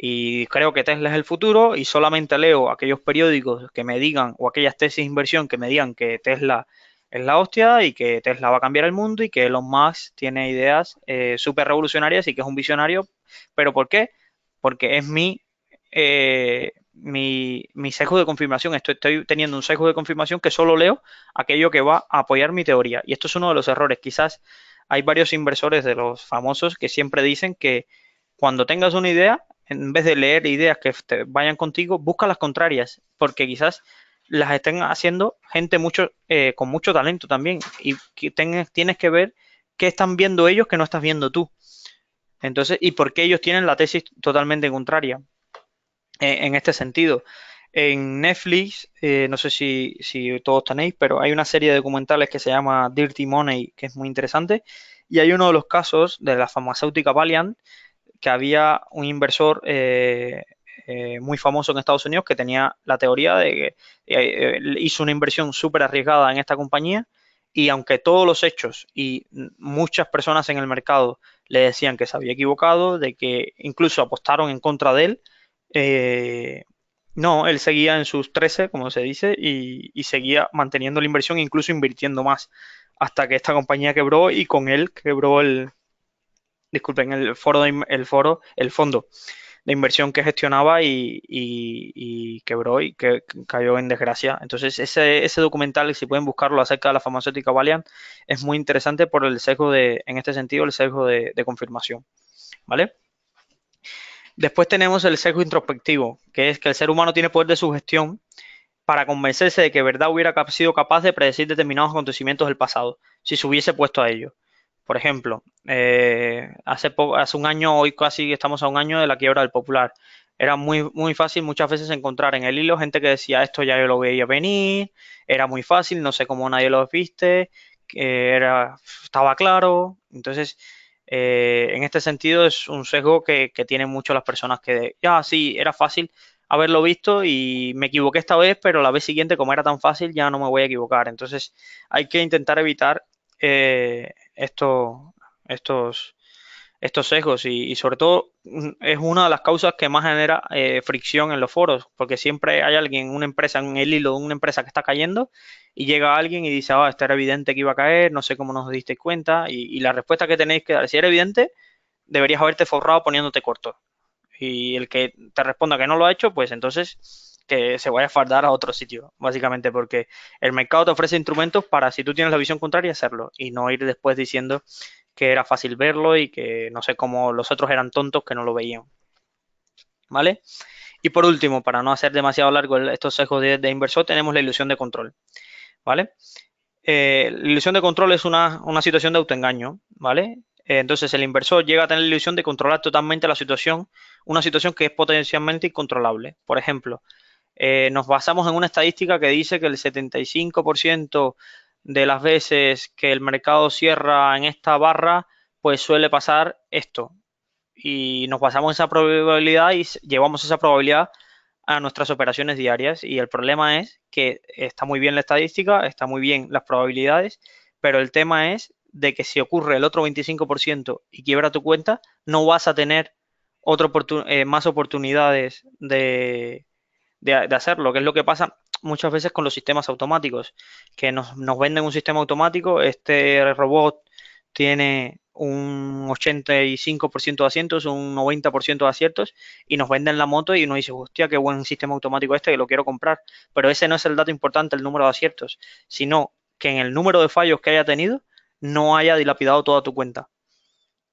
y creo que Tesla es el futuro y solamente leo aquellos periódicos que me digan o aquellas tesis de inversión que me digan que Tesla es la hostia y que Tesla va a cambiar el mundo y que Elon Musk tiene ideas eh, súper revolucionarias y que es un visionario. ¿Pero por qué? Porque es mi, eh, mi, mi sesgo de confirmación. Estoy, teniendo un sesgo de confirmación que solo leo aquello que va a apoyar mi teoría. Y esto es uno de los errores. Quizás hay varios inversores de los famosos que siempre dicen que cuando tengas una idea, en vez de leer ideas que te vayan contigo, busca las contrarias, porque quizás las estén haciendo gente mucho, eh, con mucho talento también. Y que tienes que ver qué están viendo ellos que no estás viendo tú. Entonces, y por qué ellos tienen la tesis totalmente contraria en este sentido. En Netflix, eh, no sé si, todos tenéis, pero hay una serie de documentales que se llama Dirty Money, que es muy interesante, y hay uno de los casos de la farmacéutica Valiant, que había un inversor eh, eh, muy famoso en Estados Unidos que tenía la teoría de que hizo una inversión súper arriesgada en esta compañía, y aunque todos los hechos y muchas personas en el mercado le decían que se había equivocado, de que incluso apostaron en contra de él, eh, no, él seguía en sus 13, como se dice, y, seguía manteniendo la inversión, incluso invirtiendo más, hasta que esta compañía quebró y con él quebró el, disculpen, el foro, el foro, el fondo de inversión que gestionaba y, quebró y que, cayó en desgracia. Entonces, ese, ese documental, si pueden buscarlo acerca de la farmacéutica Valiant, es muy interesante por el sesgo de, en este sentido, el sesgo de confirmación. ¿Vale? Después tenemos el sesgo introspectivo, que es que el ser humano tiene poder de sugestión para convencerse de que verdad hubiera sido capaz de predecir determinados acontecimientos del pasado, si se hubiese puesto a ello. Por ejemplo, eh, hace, hace un año, hoy casi estamos a un año de la quiebra del Popular. Era muy, muy fácil muchas veces encontrar en el hilo gente que decía esto ya yo lo veía venir, era muy fácil, no sé cómo nadie lo viste, era, estaba claro. Entonces, eh, en este sentido es un sesgo que, tienen mucho las personas que, ya, sí, era fácil haberlo visto y me equivoqué esta vez, pero la vez siguiente, como era tan fácil, ya no me voy a equivocar. Entonces hay que intentar evitar eh, estos, estos estos sesgos y, sobre todo mm, es una de las causas que más genera eh, fricción en los foros, porque siempre hay alguien, una empresa, en el hilo de una empresa que está cayendo y llega alguien y dice, ah, está era evidente que iba a caer, no sé cómo nos diste cuenta y, y, la respuesta que tenéis que dar, si era evidente, deberías haberte forrado poniéndote corto. Y el que te responda que no lo ha hecho, pues entonces que se vaya a fardar a otro sitio, básicamente, porque el mercado te ofrece instrumentos para, si tú tienes la visión contraria, hacerlo y no ir después diciendo que era fácil verlo y que no sé cómo los otros eran tontos que no lo veían. ¿Vale? Y por último, para no hacer demasiado largo estos sesgos de, inversor, tenemos la ilusión de control. ¿Vale? Eh, la ilusión de control es una, una situación de autoengaño, ¿vale? Eh, entonces el inversor llega a tener la ilusión de controlar totalmente la situación, una situación que es potencialmente incontrolable. Por ejemplo, eh, nos basamos en una estadística que dice que el 75% de las veces que el mercado cierra en esta barra, pues suele pasar esto. Y nos basamos esa probabilidad y llevamos esa probabilidad a nuestras operaciones diarias. Y el problema es que está muy bien la estadística, está muy bien las probabilidades, pero el tema es de que si ocurre el otro 25% y quiebra tu cuenta, no vas a tener eh, más oportunidades de, de, hacerlo, que es lo que pasa muchas veces con los sistemas automáticos, que nos, nos venden un sistema automático, este robot tiene un 85% de asientos, un 90% de aciertos y nos venden la moto y uno dice, hostia, qué buen sistema automático este que lo quiero comprar. Pero ese no es el dato importante, el número de aciertos, sino que en el número de fallos que haya tenido no haya dilapidado toda tu cuenta.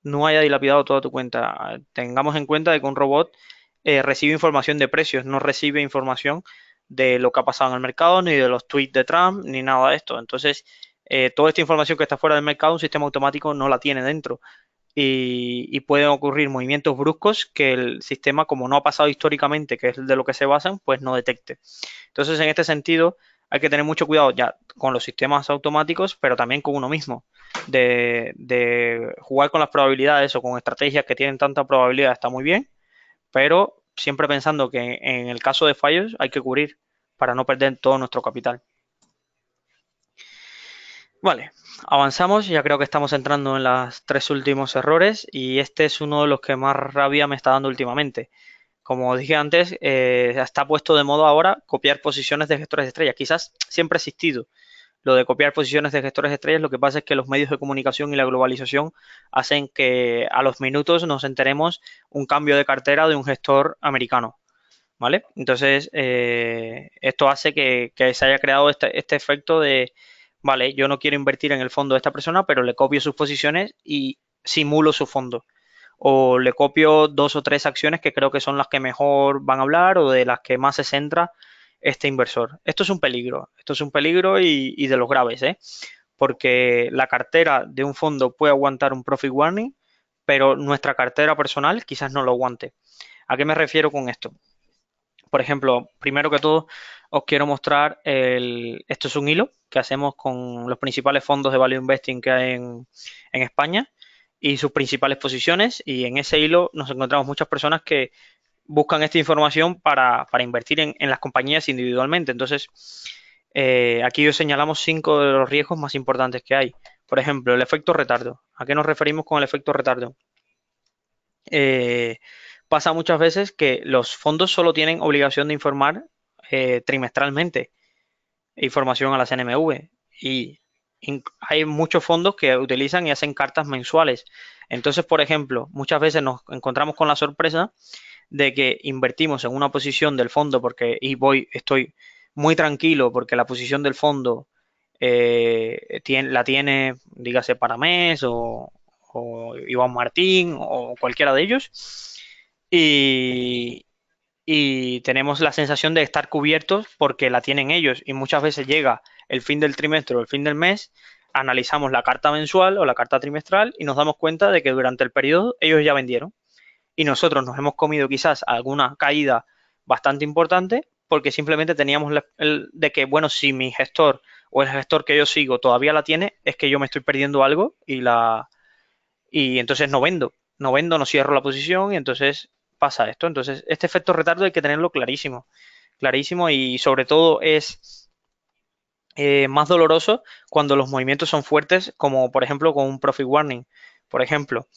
No haya dilapidado toda tu cuenta. Tengamos en cuenta que un robot eh, recibe información de precios, no recibe información de lo que ha pasado en el mercado, ni de los tweets de Trump, ni nada de esto. Entonces, eh, toda esta información que está fuera del mercado, un sistema automático no la tiene dentro. Y, pueden ocurrir movimientos bruscos que el sistema, como no ha pasado históricamente, que es de lo que se basan, pues no detecte. Entonces, en este sentido, hay que tener mucho cuidado ya con los sistemas automáticos, pero también con uno mismo, de, de jugar con las probabilidades o con estrategias que tienen tanta probabilidad está muy bien, pero siempre pensando que en el caso de fallos hay que cubrir para no perder todo nuestro capital. Vale, avanzamos, ya creo que estamos entrando en los tres últimos errores y este es uno de los que más rabia me está dando últimamente. Como dije antes, eh, está puesto de modo ahora copiar posiciones de gestores de estrellas. Quizás siempre ha existido, lo de copiar posiciones de gestores de estrellas, lo que pasa es que los medios de comunicación y la globalización hacen que a los minutos nos enteremos un cambio de cartera de un gestor americano. ¿Vale? Entonces, eh, esto hace que, se haya creado este, este efecto de, vale, yo no quiero invertir en el fondo de esta persona, pero le copio sus posiciones y simulo su fondo o le copio dos o tres acciones que creo que son las que mejor van a hablar o de las que más se centra este inversor. Esto es un peligro, esto es un peligro y, de los graves, ¿eh? porque la cartera de un fondo puede aguantar un profit warning, pero nuestra cartera personal quizás no lo aguante. ¿A qué me refiero con esto? Por ejemplo, primero que todo, os quiero mostrar el. Esto es un hilo que hacemos con los principales fondos de value investing que hay en España y sus principales posiciones. Y en ese hilo nos encontramos muchas personas que buscan esta información para, invertir en, las compañías individualmente. Entonces, eh, aquí os señalamos cinco de los riesgos más importantes que hay. Por ejemplo, el efecto retardo. ¿A qué nos referimos con el efecto retardo? Eh, pasa muchas veces que los fondos solo tienen obligación de informar eh, trimestralmente información a la CNMV y hay muchos fondos que utilizan y hacen cartas mensuales. Entonces, por ejemplo, muchas veces nos encontramos con la sorpresa de que invertimos en una posición del fondo porque y voy, estoy muy tranquilo porque la posición del fondo eh, tiene, la tiene, dígase, Paramés o, o Iván Martín o cualquiera de ellos. Y, y tenemos la sensación de estar cubiertos porque la tienen ellos. Y muchas veces llega el fin del trimestre o el fin del mes, analizamos la carta mensual o la carta trimestral y nos damos cuenta de que durante el periodo ellos ya vendieron y nosotros nos hemos comido quizás alguna caída bastante importante porque simplemente teníamos el, de que, bueno, si mi gestor o el gestor que yo sigo todavía la tiene, es que yo me estoy perdiendo algo y la y entonces no vendo, no vendo, no cierro la posición y entonces pasa esto. Entonces, este efecto retardo hay que tenerlo clarísimo, clarísimo y sobre todo es eh, más doloroso cuando los movimientos son fuertes, como por ejemplo con un profit warning. Por ejemplo,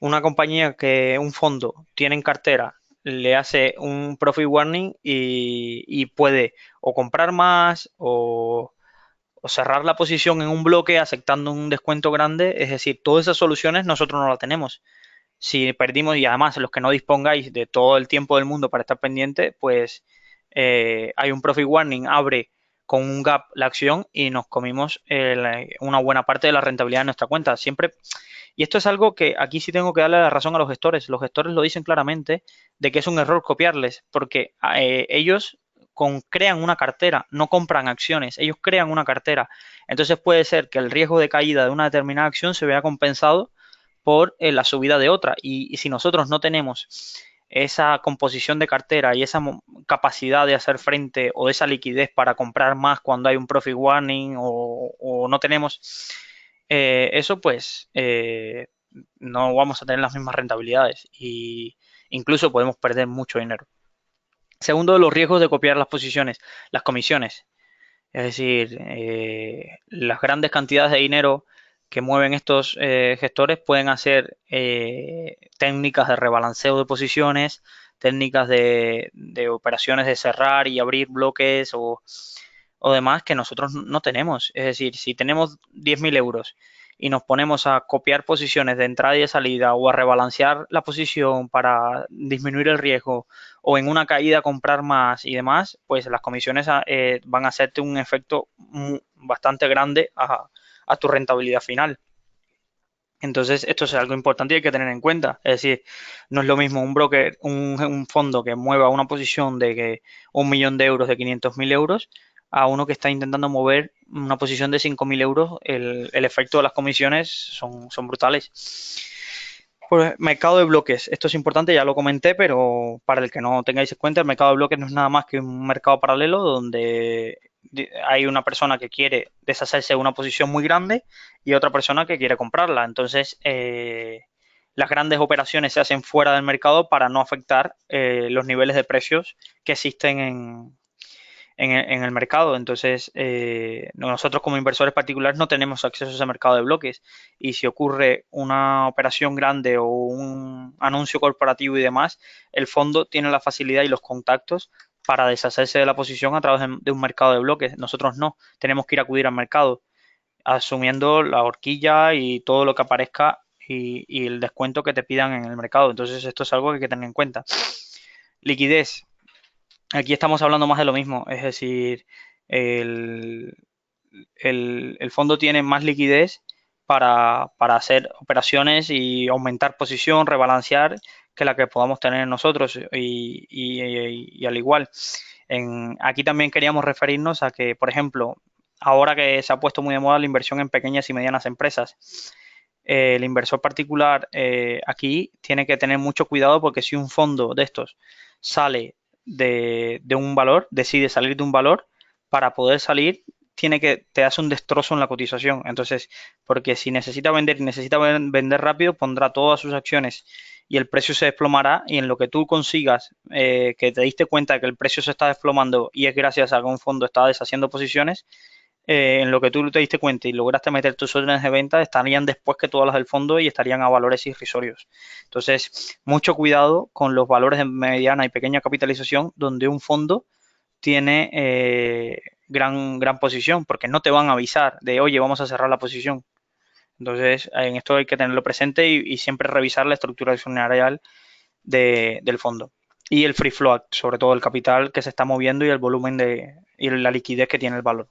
una compañía que un fondo tiene en cartera le hace un profit warning y, puede o comprar más o, cerrar la posición en un bloque aceptando un descuento grande. Es decir, todas esas soluciones nosotros no las tenemos. Si perdimos y además los que no dispongáis de todo el tiempo del mundo para estar pendiente, pues eh, hay un profit warning, abre con un gap la acción y nos comimos una buena parte de la rentabilidad de nuestra cuenta. Siempre y esto es algo que aquí sí tengo que darle la razón a los gestores. Los gestores lo dicen claramente de que es un error copiarles, porque eh, ellos con, crean una cartera, no compran acciones, ellos crean una cartera. Entonces puede ser que el riesgo de caída de una determinada acción se vea compensado por eh, la subida de otra. Y, si nosotros no tenemos esa composición de cartera y esa capacidad de hacer frente o esa liquidez para comprar más cuando hay un profit warning o no tenemos eh, eso pues eh, no vamos a tener las mismas rentabilidades y incluso podemos perder mucho dinero. Segundo, los riesgos de copiar las posiciones, las comisiones. Es decir, eh, las grandes cantidades de dinero que mueven estos gestores pueden hacer técnicas de rebalanceo de posiciones, técnicas de, operaciones de cerrar y abrir bloques o o demás que nosotros no tenemos. Es decir, si tenemos 10.000 euros y nos ponemos a copiar posiciones de entrada y de salida o a rebalancear la posición para disminuir el riesgo o en una caída comprar más y demás, pues las comisiones ah, eh, van a hacerte un efecto bastante grande a, tu rentabilidad final. Entonces, esto es algo importante y hay que tener en cuenta. Es decir, no es lo mismo un broker, un, fondo que mueva una posición de que un millón de euros de 500.000 euros a uno que está intentando mover una posición de 5.000 euros, el, efecto de las comisiones son, son brutales. mercado de bloques, esto es importante, ya lo comenté, pero para el que no tengáis en cuenta, el mercado de bloques no es nada más que un mercado paralelo donde hay una persona que quiere deshacerse de una posición muy grande y otra persona que quiere comprarla. Entonces, eh, las grandes operaciones se hacen fuera del mercado para no afectar eh, los niveles de precios que existen en, en, el mercado. Entonces, eh, nosotros como inversores particulares no tenemos acceso a ese mercado de bloques y si ocurre una operación grande o un anuncio corporativo y demás, el fondo tiene la facilidad y los contactos para deshacerse de la posición a través de un mercado de bloques. Nosotros no, tenemos que ir a acudir al mercado asumiendo la horquilla y todo lo que aparezca y, y, el descuento que te pidan en el mercado. Entonces, esto es algo que hay que tener en cuenta. Liquidez aquí estamos hablando más de lo mismo, es decir, el, fondo tiene más liquidez para, hacer operaciones y aumentar posición, rebalancear, que la que podamos tener nosotros y, al igual. En, aquí también queríamos referirnos a que, por ejemplo, ahora que se ha puesto muy de moda la inversión en pequeñas y medianas empresas, eh, el inversor particular eh, aquí tiene que tener mucho cuidado porque si un fondo de estos sale de, de, un valor, decide salir de un valor, para poder salir tiene que te hace un destrozo en la cotización. Entonces, porque si necesita vender y necesita vender rápido, pondrá todas sus acciones y el precio se desplomará y en lo que tú consigas eh, que te diste cuenta que el precio se está desplomando y es gracias a que un fondo está deshaciendo posiciones, eh, en lo que tú te diste cuenta y lograste meter tus órdenes de venta, estarían después que todas las del fondo y estarían a valores irrisorios. Entonces, mucho cuidado con los valores de mediana y pequeña capitalización donde un fondo tiene eh, gran, gran posición, porque no te van a avisar de, oye, vamos a cerrar la posición. Entonces, en esto hay que tenerlo presente y, siempre revisar la estructura accionarial del fondo. Y el free float, sobre todo el capital que se está moviendo y el volumen de, y la liquidez que tiene el valor.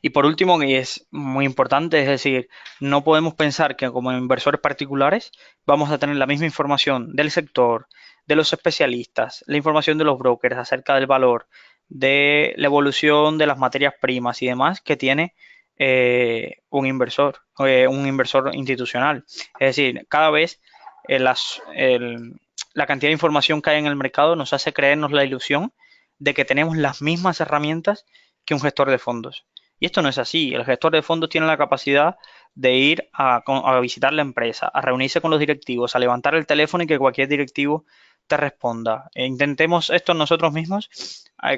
Y por último, y es muy importante, es decir, no podemos pensar que como inversores particulares vamos a tener la misma información del sector, de los especialistas, la información de los brokers acerca del valor, de la evolución de las materias primas y demás que tiene eh, un inversor, eh, un inversor institucional. Es decir, cada vez eh, la cantidad de información que hay en el mercado nos hace creernos la ilusión de que tenemos las mismas herramientas que un gestor de fondos. Y esto no es así. El gestor de fondos tiene la capacidad de ir a, visitar la empresa, a reunirse con los directivos, a levantar el teléfono y que cualquier directivo te responda. E intentemos esto nosotros mismos,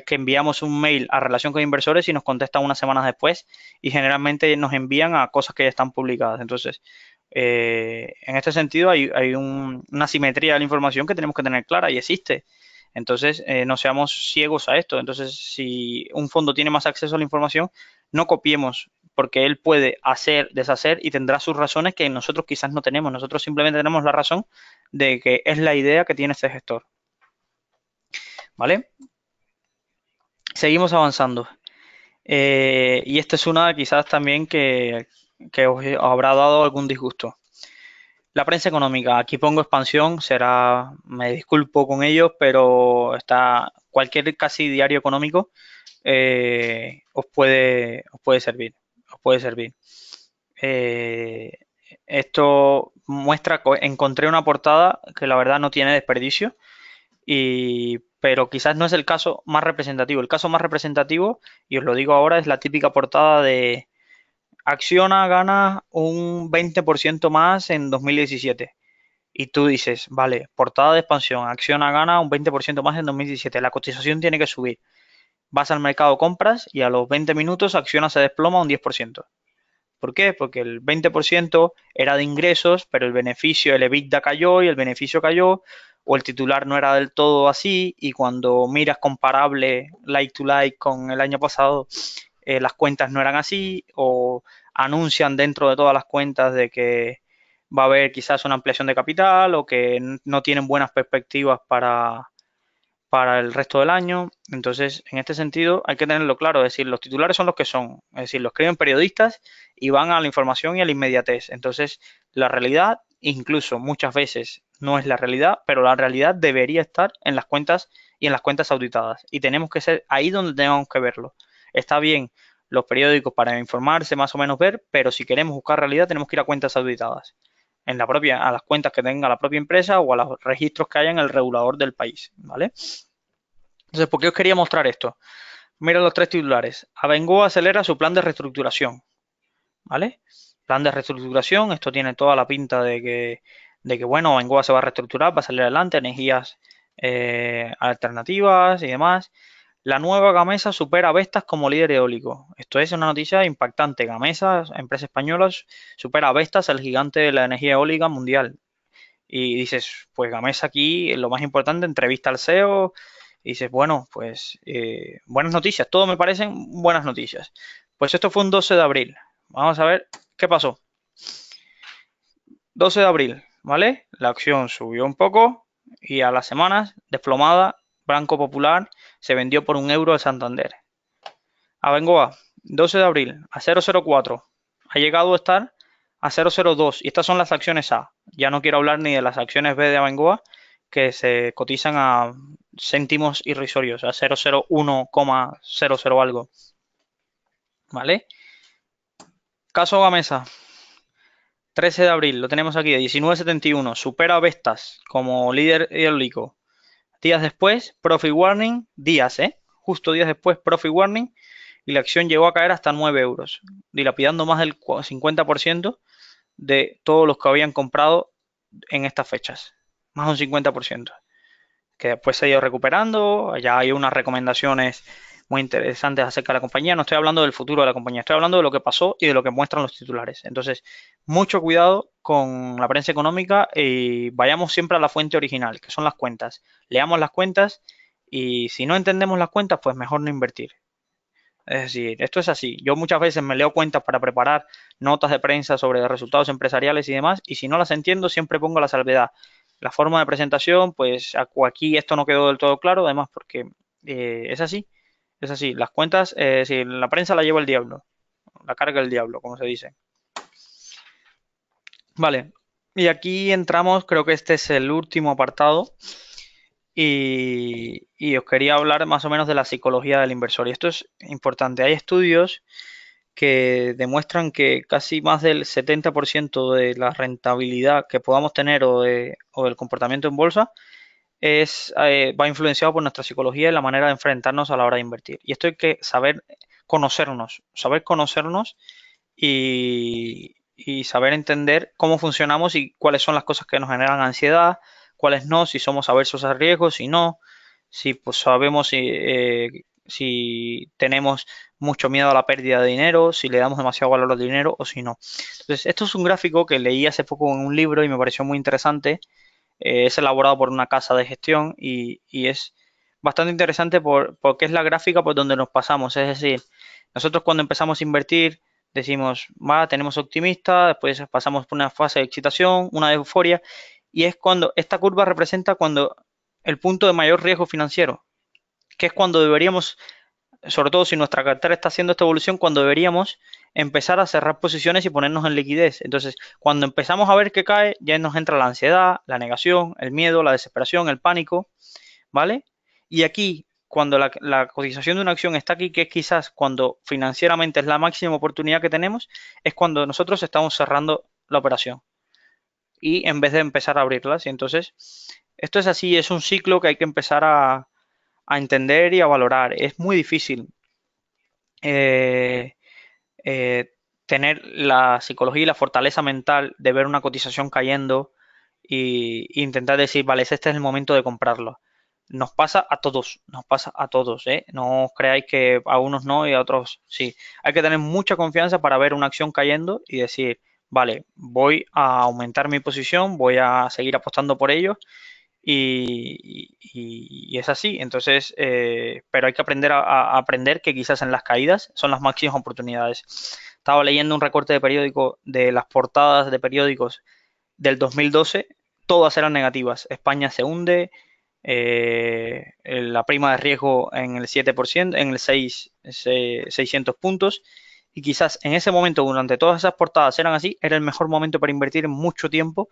que enviamos un mail a relación con inversores y nos contestan unas semanas después y generalmente nos envían a cosas que ya están publicadas. Entonces, eh, en este sentido hay, una simetría de la información que tenemos que tener clara y existe. Entonces, eh, no seamos ciegos a esto. Entonces, si un fondo tiene más acceso a la información, no copiemos, porque él puede hacer, deshacer y tendrá sus razones que nosotros quizás no tenemos. Nosotros simplemente tenemos la razón de que es la idea que tiene este gestor. ¿Vale? Seguimos avanzando. Eh, y esta es una quizás también que, que os habrá dado algún disgusto. La prensa económica, aquí pongo expansión, será, me disculpo con ellos, pero está cualquier casi diario económico eh, os, puede, puede servir, os puede servir. Eh, esto muestra, encontré una portada que la verdad no tiene desperdicio, y, pero quizás no es el caso más representativo. El caso más representativo, y os lo digo ahora, es la típica portada de Acciona gana un 20% más en 2017. Y tú dices, vale, portada de expansión, Acciona gana un 20% más en 2017. La cotización tiene que subir. Vas al mercado, compras y a los 20 minutos Acciona se desploma un 10%. ¿Por qué? Porque el 20% era de ingresos, pero el beneficio, el EBITDA cayó y el beneficio cayó, o el titular no era del todo así, y cuando miras comparable like to like con el año pasado, eh, las cuentas no eran así o anuncian dentro de todas las cuentas de que va a haber quizás una ampliación de capital o que no tienen buenas perspectivas para, para el resto del año. Entonces, en este sentido, hay que tenerlo claro, es decir, los titulares son los que son, es decir, los escriben periodistas y van a la información y a la inmediatez. Entonces, la realidad, incluso muchas veces, no es la realidad, pero la realidad debería estar en las cuentas y en las cuentas auditadas. Y tenemos que ser ahí donde tenemos que verlo. Está bien los periódicos para informarse, más o menos ver, pero si queremos buscar realidad tenemos que ir a cuentas auditadas, en la propia, a las cuentas que tenga la propia empresa o a los registros que haya en el regulador del país, ¿vale? Entonces, ¿por qué os quería mostrar esto? Mira los tres titulares. AvenGO acelera su plan de reestructuración, ¿vale? Plan de reestructuración, esto tiene toda la pinta de que, de que bueno, Avengoa se va a reestructurar, va a salir adelante, energías eh, alternativas y demás. La nueva Gamesa supera a Vestas como líder eólico. Esto es una noticia impactante. Gamesa, empresa española, supera a Vestas, el gigante de la energía eólica mundial. Y dices, pues Gamesa aquí, lo más importante, entrevista al CEO. Y dices, bueno, pues eh, buenas noticias. Todo me parecen buenas noticias. Pues esto fue un 12 de abril. Vamos a ver qué pasó. 12 de abril, ¿vale? La acción subió un poco y a las semanas, desplomada, blanco Popular se vendió por un euro al Santander. Abengoa, ah, 12 de abril, a 004. Ha llegado a estar a 002. Y estas son las acciones A. Ya no quiero hablar ni de las acciones B de Abengoa, que se cotizan a céntimos irrisorios, a 001,00 algo. ¿Vale? Caso Gamesa, 13 de abril, lo tenemos aquí, de 19.71. Supera a Vestas como líder eólico. Días después, profit warning, días, ¿eh? Justo días después, profit warning, y la acción llegó a caer hasta 9 euros, dilapidando más del 50% de todos los que habían comprado en estas fechas, más de un 50%. Que después se ha ido recuperando, ya hay unas recomendaciones muy interesantes acerca de la compañía. No estoy hablando del futuro de la compañía, estoy hablando de lo que pasó y de lo que muestran los titulares. Entonces, mucho cuidado con la prensa económica y vayamos siempre a la fuente original, que son las cuentas. Leamos las cuentas y si no entendemos las cuentas, pues mejor no invertir. Es decir, esto es así. Yo muchas veces me leo cuentas para preparar notas de prensa sobre resultados empresariales y demás, y si no las entiendo, siempre pongo la salvedad. La forma de presentación, pues aquí esto no quedó del todo claro, además porque eh, es así. Es así, las cuentas, eh, si la prensa la lleva el diablo, la carga el diablo, como se dice. Vale, y aquí entramos, creo que este es el último apartado. Y, y, os quería hablar más o menos de la psicología del inversor. Y esto es importante. Hay estudios que demuestran que casi más del 70% de la rentabilidad que podamos tener o, o del comportamiento en bolsa es, eh, va influenciado por nuestra psicología y la manera de enfrentarnos a la hora de invertir. Y esto hay que saber conocernos, saber conocernos y, saber entender cómo funcionamos y cuáles son las cosas que nos generan ansiedad, cuáles no, si somos aversos a riesgos, si no, si pues, sabemos si, eh, si tenemos mucho miedo a la pérdida de dinero, si le damos demasiado valor al dinero o si no. Entonces, esto es un gráfico que leí hace poco en un libro y me pareció muy interesante eh, es elaborado por una casa de gestión y, y es bastante interesante por, porque es la gráfica por pues, donde nos pasamos. Es decir, nosotros cuando empezamos a invertir decimos, va, tenemos optimista, después pasamos por una fase de excitación, una de euforia, y es cuando esta curva representa cuando el punto de mayor riesgo financiero, que es cuando deberíamos, sobre todo si nuestra cartera está haciendo esta evolución, cuando deberíamos empezar a cerrar posiciones y ponernos en liquidez. Entonces, cuando empezamos a ver que cae, ya nos entra la ansiedad, la negación, el miedo, la desesperación, el pánico, ¿vale? Y aquí, cuando la, cotización de una acción está aquí, que es quizás cuando financieramente es la máxima oportunidad que tenemos, es cuando nosotros estamos cerrando la operación y en vez de empezar a abrirlas. Y entonces, esto es así, es un ciclo que hay que empezar a, a entender y a valorar. Es muy difícil. Eh, eh, tener la psicología y la fortaleza mental de ver una cotización cayendo e intentar decir, vale, este es el momento de comprarlo. Nos pasa a todos, nos pasa a todos, ¿eh? No os creáis que a unos no y a otros sí. Hay que tener mucha confianza para ver una acción cayendo y decir, vale, voy a aumentar mi posición, voy a seguir apostando por ellos y, es así. Entonces, eh, pero hay que aprender a, aprender que quizás en las caídas son las máximas oportunidades. Estaba leyendo un recorte de periódico de las portadas de periódicos del 2012, todas eran negativas. España se hunde, eh, la prima de riesgo en el 7%, en el 6, 600 puntos. Y quizás en ese momento, durante todas esas portadas eran así, era el mejor momento para invertir mucho tiempo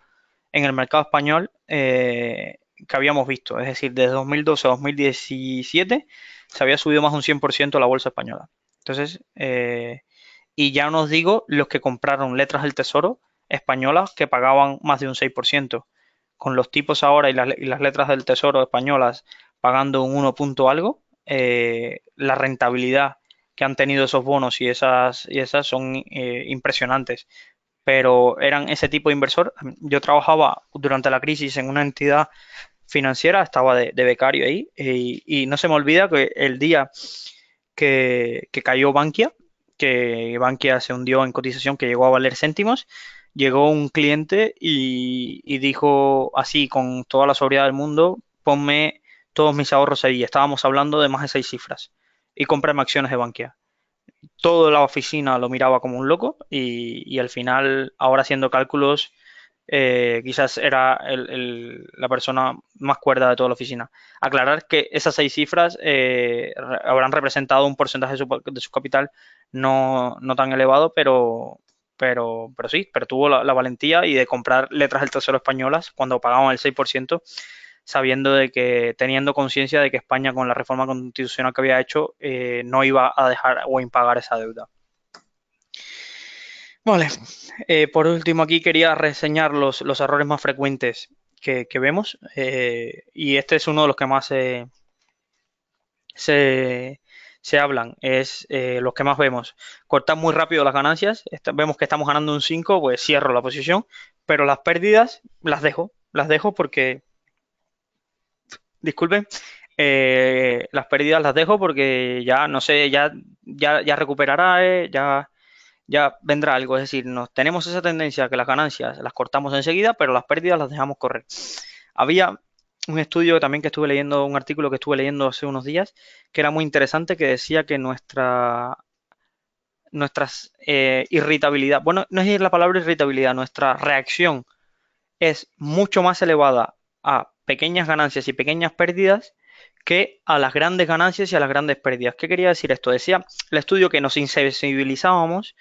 en el mercado español eh, que habíamos visto. Es decir, desde 2012 a 2017 se había subido más de un 100% la bolsa española. Entonces, eh, y ya no digo los que compraron letras del tesoro españolas que pagaban más de un 6%. Con los tipos ahora y las, letras del tesoro españolas pagando un 1 algo, eh, la rentabilidad que han tenido esos bonos y esas, y esas son eh, impresionantes. Pero eran ese tipo de inversor. Yo trabajaba durante la crisis en una entidad financiera, estaba de, becario ahí y, no se me olvida que el día que, cayó Bankia, que Bankia se hundió en cotización, que llegó a valer céntimos, llegó un cliente y, dijo así, con toda la sobriedad del mundo, ponme todos mis ahorros ahí. Estábamos hablando de más de seis cifras y comprame acciones de Bankia. Toda la oficina lo miraba como un loco y, y al final, ahora haciendo cálculos, eh, quizás era la persona más cuerda de toda la oficina. Aclarar que esas seis cifras eh, habrán representado un porcentaje de su, capital no, tan elevado, pero, pero, pero sí, pero tuvo la, valentía y de comprar letras del tercero españolas cuando pagaban el 6%, sabiendo de que, teniendo conciencia de que España con la reforma constitucional que había hecho, eh, no iba a dejar o impagar esa deuda. Vale, eh, por último aquí quería reseñar los, errores más frecuentes que, vemos eh, y este es uno de los que más se, se, hablan, es eh, los que más vemos. Cortan muy rápido las ganancias, vemos que estamos ganando un 5, pues cierro la posición, pero las pérdidas las dejo, las dejo porque, disculpen, las pérdidas las dejo porque ya no sé, ya, ya, ya recuperará, ya ya vendrá algo. Es decir, nos tenemos esa tendencia que las ganancias las cortamos enseguida, pero las pérdidas las dejamos correr. Había un estudio también que estuve leyendo, un artículo que estuve leyendo hace unos días, que era muy interesante, que decía que nuestra nuestras eh, irritabilidad, bueno, no es la palabra irritabilidad, nuestra reacción es mucho más elevada a pequeñas ganancias y pequeñas pérdidas que a las grandes ganancias y a las grandes pérdidas. ¿Qué quería decir esto? Decía el estudio que nos insensibilizábamos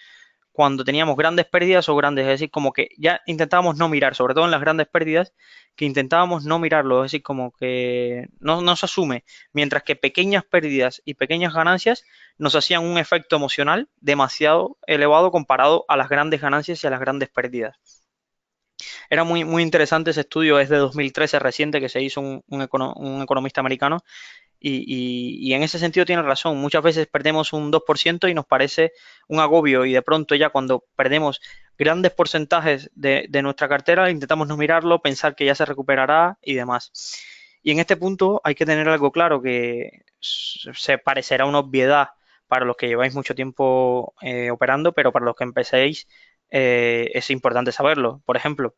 cuando teníamos grandes pérdidas o grandes, es decir, como que ya intentábamos no mirar, sobre todo en las grandes pérdidas, que intentábamos no mirarlo, es decir, como que no, se asume, mientras que pequeñas pérdidas y pequeñas ganancias nos hacían un efecto emocional demasiado elevado comparado a las grandes ganancias y a las grandes pérdidas. Era muy, muy interesante ese estudio, es de 2013 reciente que se hizo un economista americano y, en ese sentido tiene razón. Muchas veces perdemos un 2% y nos parece un agobio y de pronto ya cuando perdemos grandes porcentajes de, nuestra cartera intentamos no mirarlo, pensar que ya se recuperará y demás. Y en este punto hay que tener algo claro que se parecerá una obviedad para los que lleváis mucho tiempo eh, operando, pero para los que empecéis eh, es importante saberlo. Por ejemplo,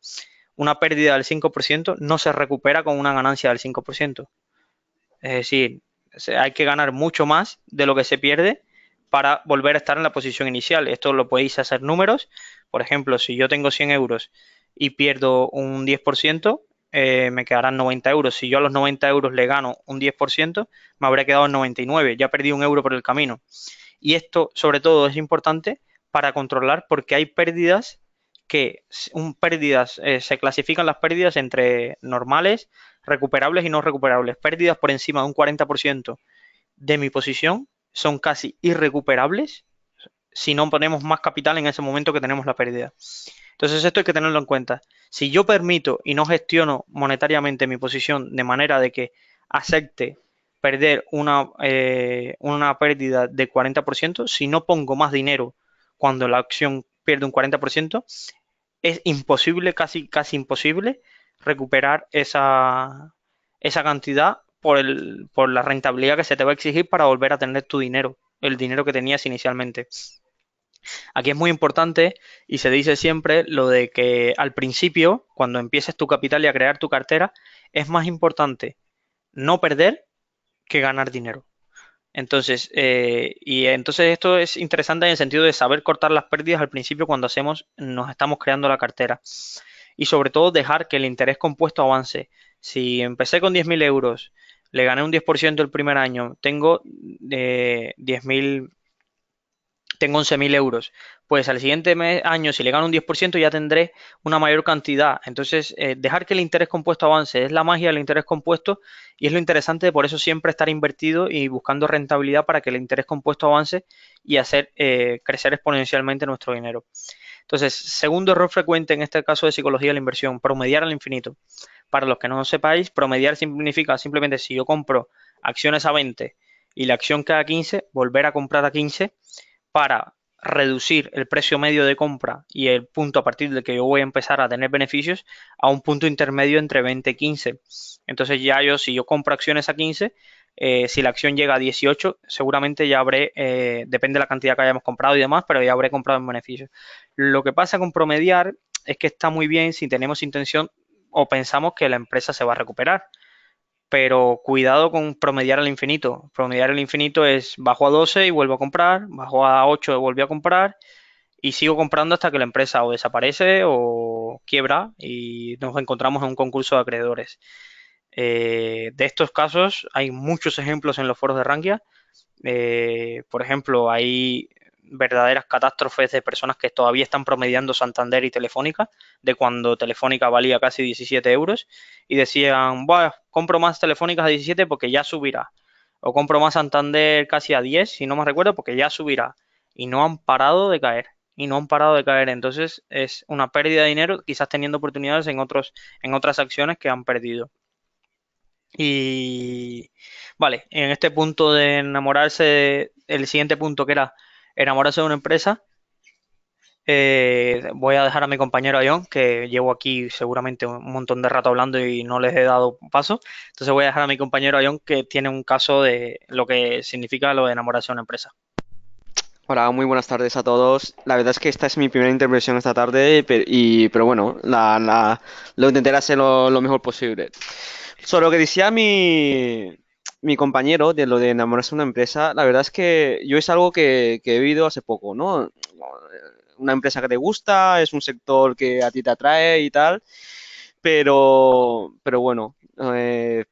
una pérdida del 5% no se recupera con una ganancia del 5%. Es decir, hay que ganar mucho más de lo que se pierde para volver a estar en la posición inicial. Esto lo podéis hacer números. Por ejemplo, si yo tengo 100 euros y pierdo un 10%, eh, me quedarán 90 euros. Si yo a los 90 euros le gano un 10%, me habré quedado en 99. Ya perdí un euro por el camino. Y esto, sobre todo, es importante para controlar porque hay pérdidas que un pérdidas eh, se clasifican las pérdidas entre normales, recuperables y no recuperables. Pérdidas por encima de un 40% de mi posición son casi irrecuperables si no ponemos más capital en ese momento que tenemos la pérdida. Entonces esto hay que tenerlo en cuenta. Si yo permito y no gestiono monetariamente mi posición de manera de que acepte perder una, eh, una pérdida de 40%, si no pongo más dinero cuando la acción pierde un 40%, es imposible, casi, casi imposible recuperar esa, esa cantidad por, el, por la rentabilidad que se te va a exigir para volver a tener tu dinero, el dinero que tenías inicialmente. Aquí es muy importante y se dice siempre lo de que al principio, cuando empieces tu capital y a crear tu cartera, es más importante no perder que ganar dinero. Entonces, eh, y entonces esto es interesante en el sentido de saber cortar las pérdidas al principio cuando hacemos, nos estamos creando la cartera y sobre todo dejar que el interés compuesto avance. Si empecé con 10.000 euros, le gané un 10% el primer año, tengo eh, diez mil tengo 11.000 euros, pues al siguiente mes, año si le gano un 10% ya tendré una mayor cantidad. Entonces, eh, dejar que el interés compuesto avance es la magia del interés compuesto y es lo interesante, por eso siempre estar invertido y buscando rentabilidad para que el interés compuesto avance y hacer eh, crecer exponencialmente nuestro dinero. Entonces, segundo error frecuente en este caso de psicología de la inversión, promediar al infinito. Para los que no sepáis, promediar significa simplemente si yo compro acciones a 20 y la acción queda a 15, volver a comprar a 15 para reducir el precio medio de compra y el punto a partir del que yo voy a empezar a tener beneficios a un punto intermedio entre 20 y 15. Entonces ya yo, si yo compro acciones a 15, eh, si la acción llega a 18, seguramente ya habré, eh, depende de la cantidad que hayamos comprado y demás, pero ya habré comprado en beneficio. Lo que pasa con promediar es que está muy bien si tenemos intención o pensamos que la empresa se va a recuperar. Pero cuidado con promediar al infinito. Promediar al infinito es bajo a 12 y vuelvo a comprar, bajo a 8 y vuelvo a comprar y sigo comprando hasta que la empresa o desaparece o quiebra y nos encontramos en un concurso de acreedores. Eh, de estos casos hay muchos ejemplos en los foros de Rankia. Eh, por ejemplo, hay verdaderas catástrofes de personas que todavía están promediando Santander y Telefónica, de cuando Telefónica valía casi 17 euros, y decían, bueno, compro más Telefónicas a 17 porque ya subirá, o compro más Santander casi a 10, si no me recuerdo, porque ya subirá, y no han parado de caer, y no han parado de caer, entonces es una pérdida de dinero, quizás teniendo oportunidades en, otros, en otras acciones que han perdido. Y vale, en este punto de enamorarse, el siguiente punto que era enamorarse de una empresa, eh, voy a dejar a mi compañero Ayón, que llevo aquí seguramente un montón de rato hablando y no les he dado paso. Entonces voy a dejar a mi compañero Ayón, que tiene un caso de lo que significa lo de enamorarse de una empresa. Hola, muy buenas tardes a todos. La verdad es que esta es mi primera intervención esta tarde, pero, y, pero bueno, lo intentaré hacer lo mejor posible. Sobre lo que decía mi, mi compañero de lo de enamorarse de una empresa, la verdad es que yo es algo que, he vivido hace poco, ¿no? Una empresa que te gusta, es un sector que a ti te atrae y tal, pero, pero bueno, eh,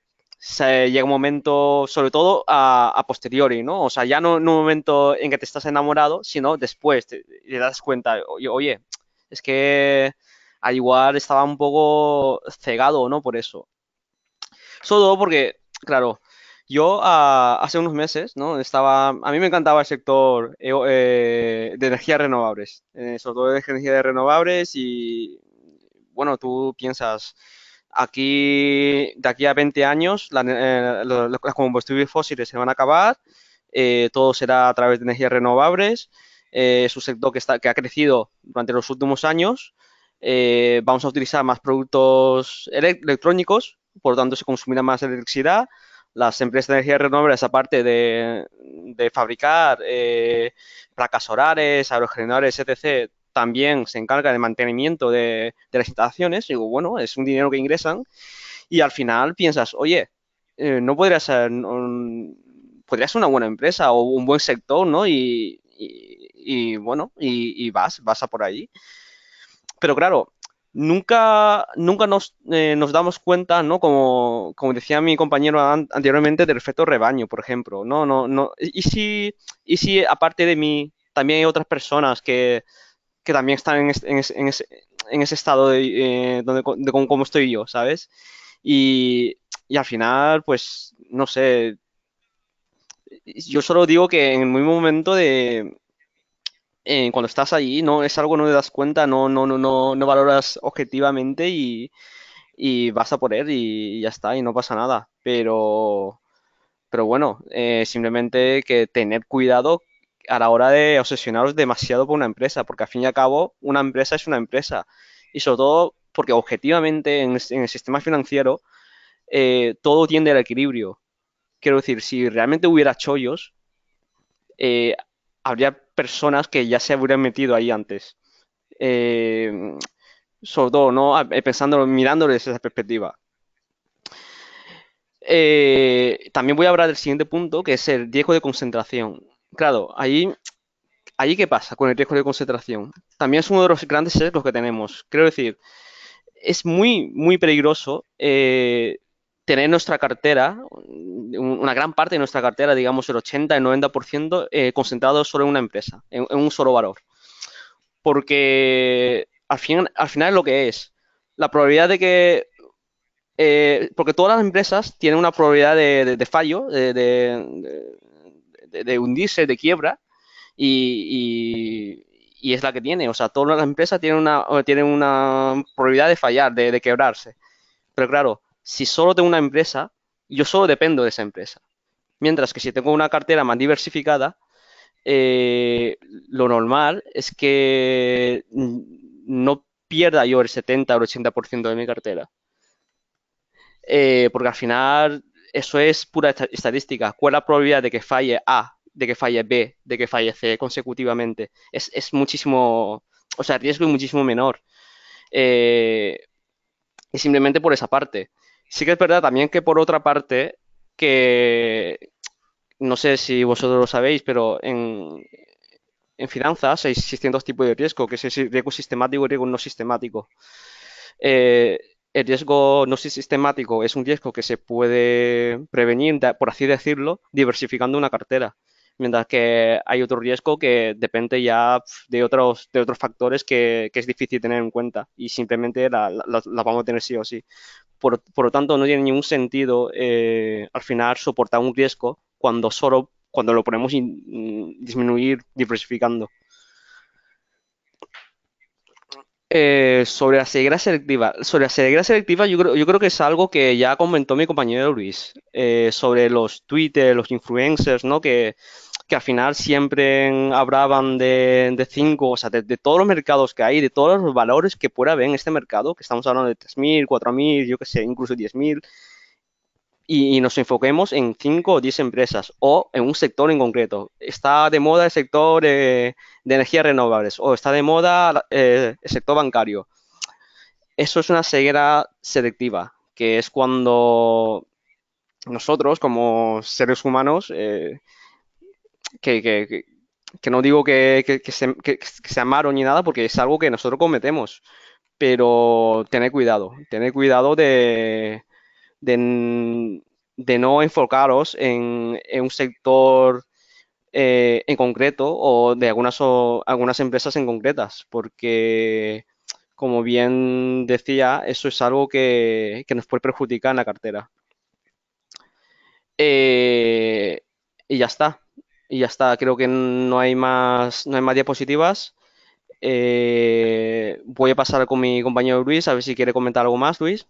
llega un momento, sobre todo a, posteriori, ¿no? O sea, ya no en un momento en que te estás enamorado, sino después te das cuenta, oye, es que al igual estaba un poco cegado, ¿no? Por eso. Solo porque, claro, yo ah, hace unos meses, ¿no? Estaba, a mí me encantaba el sector eh, eh, de energías renovables, eh, sobre todo de energías renovables y, bueno, tú piensas, aquí, de aquí a 20 años, la, los, combustibles fósiles se van a acabar, todo será a través de energías renovables, es un sector que, está, que ha crecido durante los últimos años, vamos a utilizar más productos electrónicos por lo tanto se consumirá más electricidad. Las empresas de energía renovables, aparte de, de fabricar eh, placas solares, aerogeneradores, etc., también se encarga de mantenimiento de, las instalaciones. digo, bueno, es un dinero que ingresan y al final piensas, oye, eh, no podría ser, podría una buena empresa o un buen sector, ¿no? Y, bueno, y, y, vas, vas a por allí. Pero claro, nunca, nunca eh, nos, damos cuenta, ¿no? Como, decía mi compañero anteriormente, del efecto rebaño, por ejemplo, ¿no? no, no y, si, y si aparte de mí también hay otras personas que, también están en, ese, estado de, eh, como, estoy yo, ¿sabes? Y, y al final, pues, no sé, yo solo digo que en el momento de, eh, cuando estás ahí, no es algo no te das cuenta, no, no, no, no, valoras objetivamente y, vas a por él y, ya está, y no pasa nada. Pero, pero bueno, eh, simplemente que tener cuidado a la hora de obsesionaros demasiado por una empresa, porque al fin y al cabo una empresa es una empresa. Y sobre todo porque objetivamente en, el sistema financiero eh, todo tiende al equilibrio. Quiero decir, si realmente hubiera chollos, habría personas que ya se hubieran metido ahí antes. Eh, sobre todo, ¿no? Eh, Pensando, mirándolo desde esa perspectiva. Eh, también voy a hablar del siguiente punto, que es el riesgo de concentración. Claro, ahí, qué pasa con el riesgo de concentración. También es uno de los grandes sesgos que tenemos. Quiero decir, es muy, muy peligroso tener nuestra cartera, una gran parte de nuestra cartera, digamos el 80, el 90%, eh, concentrado solo en una empresa, en, un solo valor. Porque al, al final es lo que es. La probabilidad de que... Eh, porque todas las empresas tienen una probabilidad de, fallo, de, de, hundirse, de quiebra, y, y, y, es la que tiene. O sea, todas las empresas tienen una, tienen una probabilidad de fallar, de quebrarse. Pero claro, si solo tengo una empresa, yo solo dependo de esa empresa. Mientras que si tengo una cartera más diversificada, eh, lo normal es que no pierda yo el 70 o el 80% de mi cartera. Eh, porque al final eso es pura estadística. ¿Cuál es la probabilidad de que falle A, de que falle B, de que falle C consecutivamente? Es, muchísimo, o sea, el riesgo es muchísimo menor. Eh, y simplemente por esa parte. Sí que es verdad también que por otra parte, que no sé si vosotros lo sabéis, pero en, finanzas hay 600 tipos de riesgo, que es el riesgo sistemático y riesgo no sistemático. Eh, el riesgo no sistemático es un riesgo que se puede prevenir, por así decirlo, diversificando una cartera mientras que hay otro riesgo que depende ya de otros, de otros factores que, es difícil tener en cuenta y simplemente las la, vamos a tener sí o sí. Por, lo tanto, no tiene ningún sentido eh, al final soportar un riesgo cuando solo cuando lo ponemos mm, disminuir diversificando. Eh, sobre la ceguera selectiva. Sobre la selectiva, yo creo, yo creo que es algo que ya comentó mi compañero Luis eh, sobre los Twitter, los influencers, ¿no? Que que al final siempre hablaban de, de cinco, o sea, de, todos los mercados que hay, de todos los valores que pueda haber en este mercado, que estamos hablando de 3.000, 4.000, yo qué sé, incluso 10.000, y, nos enfoquemos en cinco o 10 empresas o en un sector en concreto. Está de moda el sector eh, de energías renovables o está de moda eh, el sector bancario. Eso es una ceguera selectiva, que es cuando nosotros como seres humanos... Eh, que, no digo que, se, sea malo ni nada, porque es algo que nosotros cometemos. Pero tener cuidado, tener cuidado de, no enfocaros en, un sector eh, en concreto o de algunas, empresas en concretas, porque como bien decía, eso es algo que, nos puede perjudicar en la cartera. Eh, y ya está y ya está. Creo que no hay más, no hay más diapositivas. Eh, voy a pasar con mi compañero Luis, a ver si quiere comentar algo más, Luis.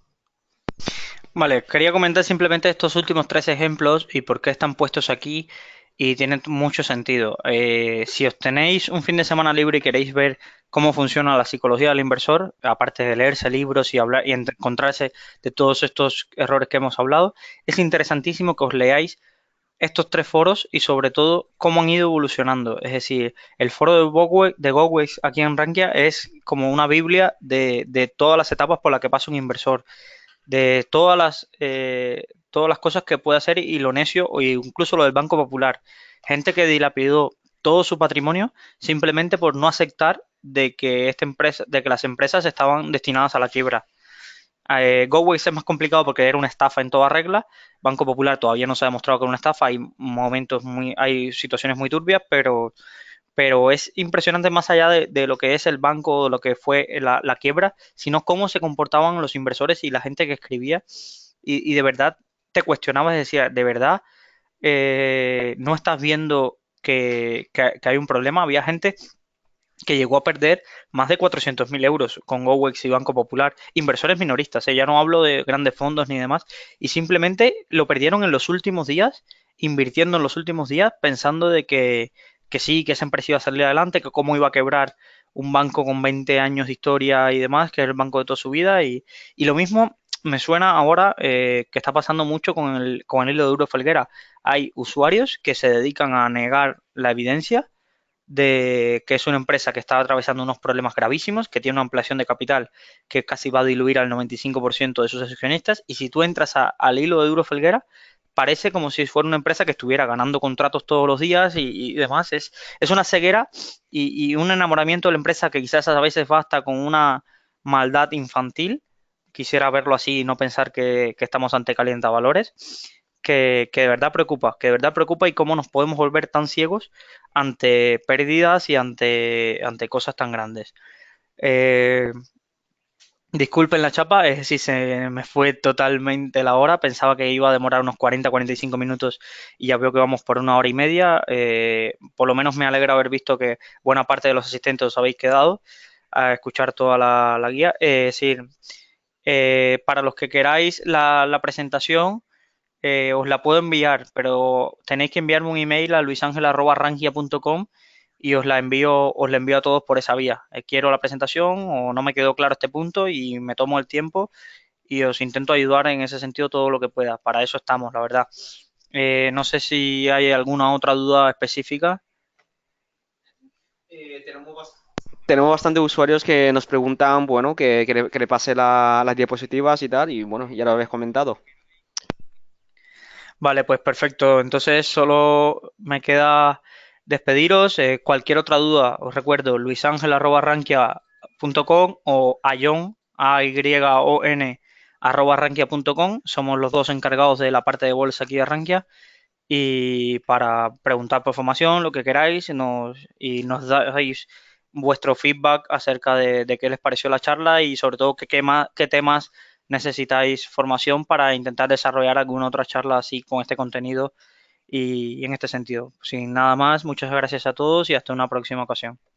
Vale, quería comentar simplemente estos últimos tres ejemplos y por qué están puestos aquí y tienen mucho sentido. Eh, si os tenéis un fin de semana libre y queréis ver cómo funciona la psicología del inversor, aparte de leerse libros y hablar y encontrarse de todos estos errores que hemos hablado, es interesantísimo que os leáis estos tres foros y sobre todo cómo han ido evolucionando. Es decir, el foro de Gogwex aquí en Rankia es como una biblia de, todas las etapas por las que pasa un inversor, de todas las, eh, todas las cosas que puede hacer y lo necio o incluso lo del Banco Popular. Gente que dilapidó todo su patrimonio simplemente por no aceptar de que esta empresa, de que las empresas estaban destinadas a la quiebra. Ah, eh, es más complicado porque era una estafa en toda regla. Banco Popular todavía no se ha demostrado que era una estafa. Hay momentos muy, hay situaciones muy turbias, pero, pero es impresionante más allá de, lo que es el banco, lo que fue la, quiebra, sino cómo se comportaban los inversores y la gente que escribía. Y, de verdad te cuestionabas decía de verdad, eh, no estás viendo que, que hay un problema. Había gente que llegó a perder más de 400.000 euros con GoWex y Banco Popular, inversores minoristas, ¿eh? ya no hablo de grandes fondos ni demás, y simplemente lo perdieron en los últimos días, invirtiendo en los últimos días, pensando de que, que sí, que esa empresa iba a salir adelante, que cómo iba a quebrar un banco con 20 años de historia y demás, que es el banco de toda su vida, y, y lo mismo me suena ahora eh, que está pasando mucho con el, con el hilo de Duro falguera. Hay usuarios que se dedican a negar la evidencia de que es una empresa que está atravesando unos problemas gravísimos, que tiene una ampliación de capital que casi va a diluir al 95% de sus accionistas. Y si tú entras al hilo de Duro Felguera, parece como si fuera una empresa que estuviera ganando contratos todos los días y, demás. Es, es una ceguera y, un enamoramiento de la empresa que quizás a veces basta con una maldad infantil. Quisiera verlo así y no pensar que, estamos ante calienta valores. Que, que, de verdad preocupa, que de verdad preocupa y cómo nos podemos volver tan ciegos ante pérdidas y ante, ante cosas tan grandes. Eh, disculpen la chapa, es decir, se me fue totalmente la hora. Pensaba que iba a demorar unos 40-45 minutos y ya veo que vamos por una hora y media. Eh, por lo menos me alegra haber visto que buena parte de los asistentes os habéis quedado a escuchar toda la, guía. Eh, es decir, para los que queráis la, la presentación. Eh, os la puedo enviar, pero tenéis que enviarme un email a luisangel.rangia.com y os la envío, os la envío a todos por esa vía. Eh, quiero la presentación o no me quedó claro este punto y me tomo el tiempo y os intento ayudar en ese sentido todo lo que pueda. Para eso estamos, la verdad. Eh, no sé si hay alguna otra duda específica. tenemos bastante usuarios que nos preguntan, bueno, que, le, pase las diapositivas y tal, y bueno, ya lo habéis comentado. Vale, pues perfecto. Entonces solo me queda despediros. Eh, cualquier otra duda, os recuerdo, luisangel.rankia.com o ayon, y o n arroba Somos los dos encargados de la parte de bolsa aquí de Rankia. Y para preguntar por formación, lo que queráis, nos, y nos dais vuestro feedback acerca de, qué les pareció la charla y sobre todo qué, qué temas necesitáis formación para intentar desarrollar alguna otra charla así con este contenido y, en este sentido. Sin nada más, muchas gracias a todos y hasta una próxima ocasión.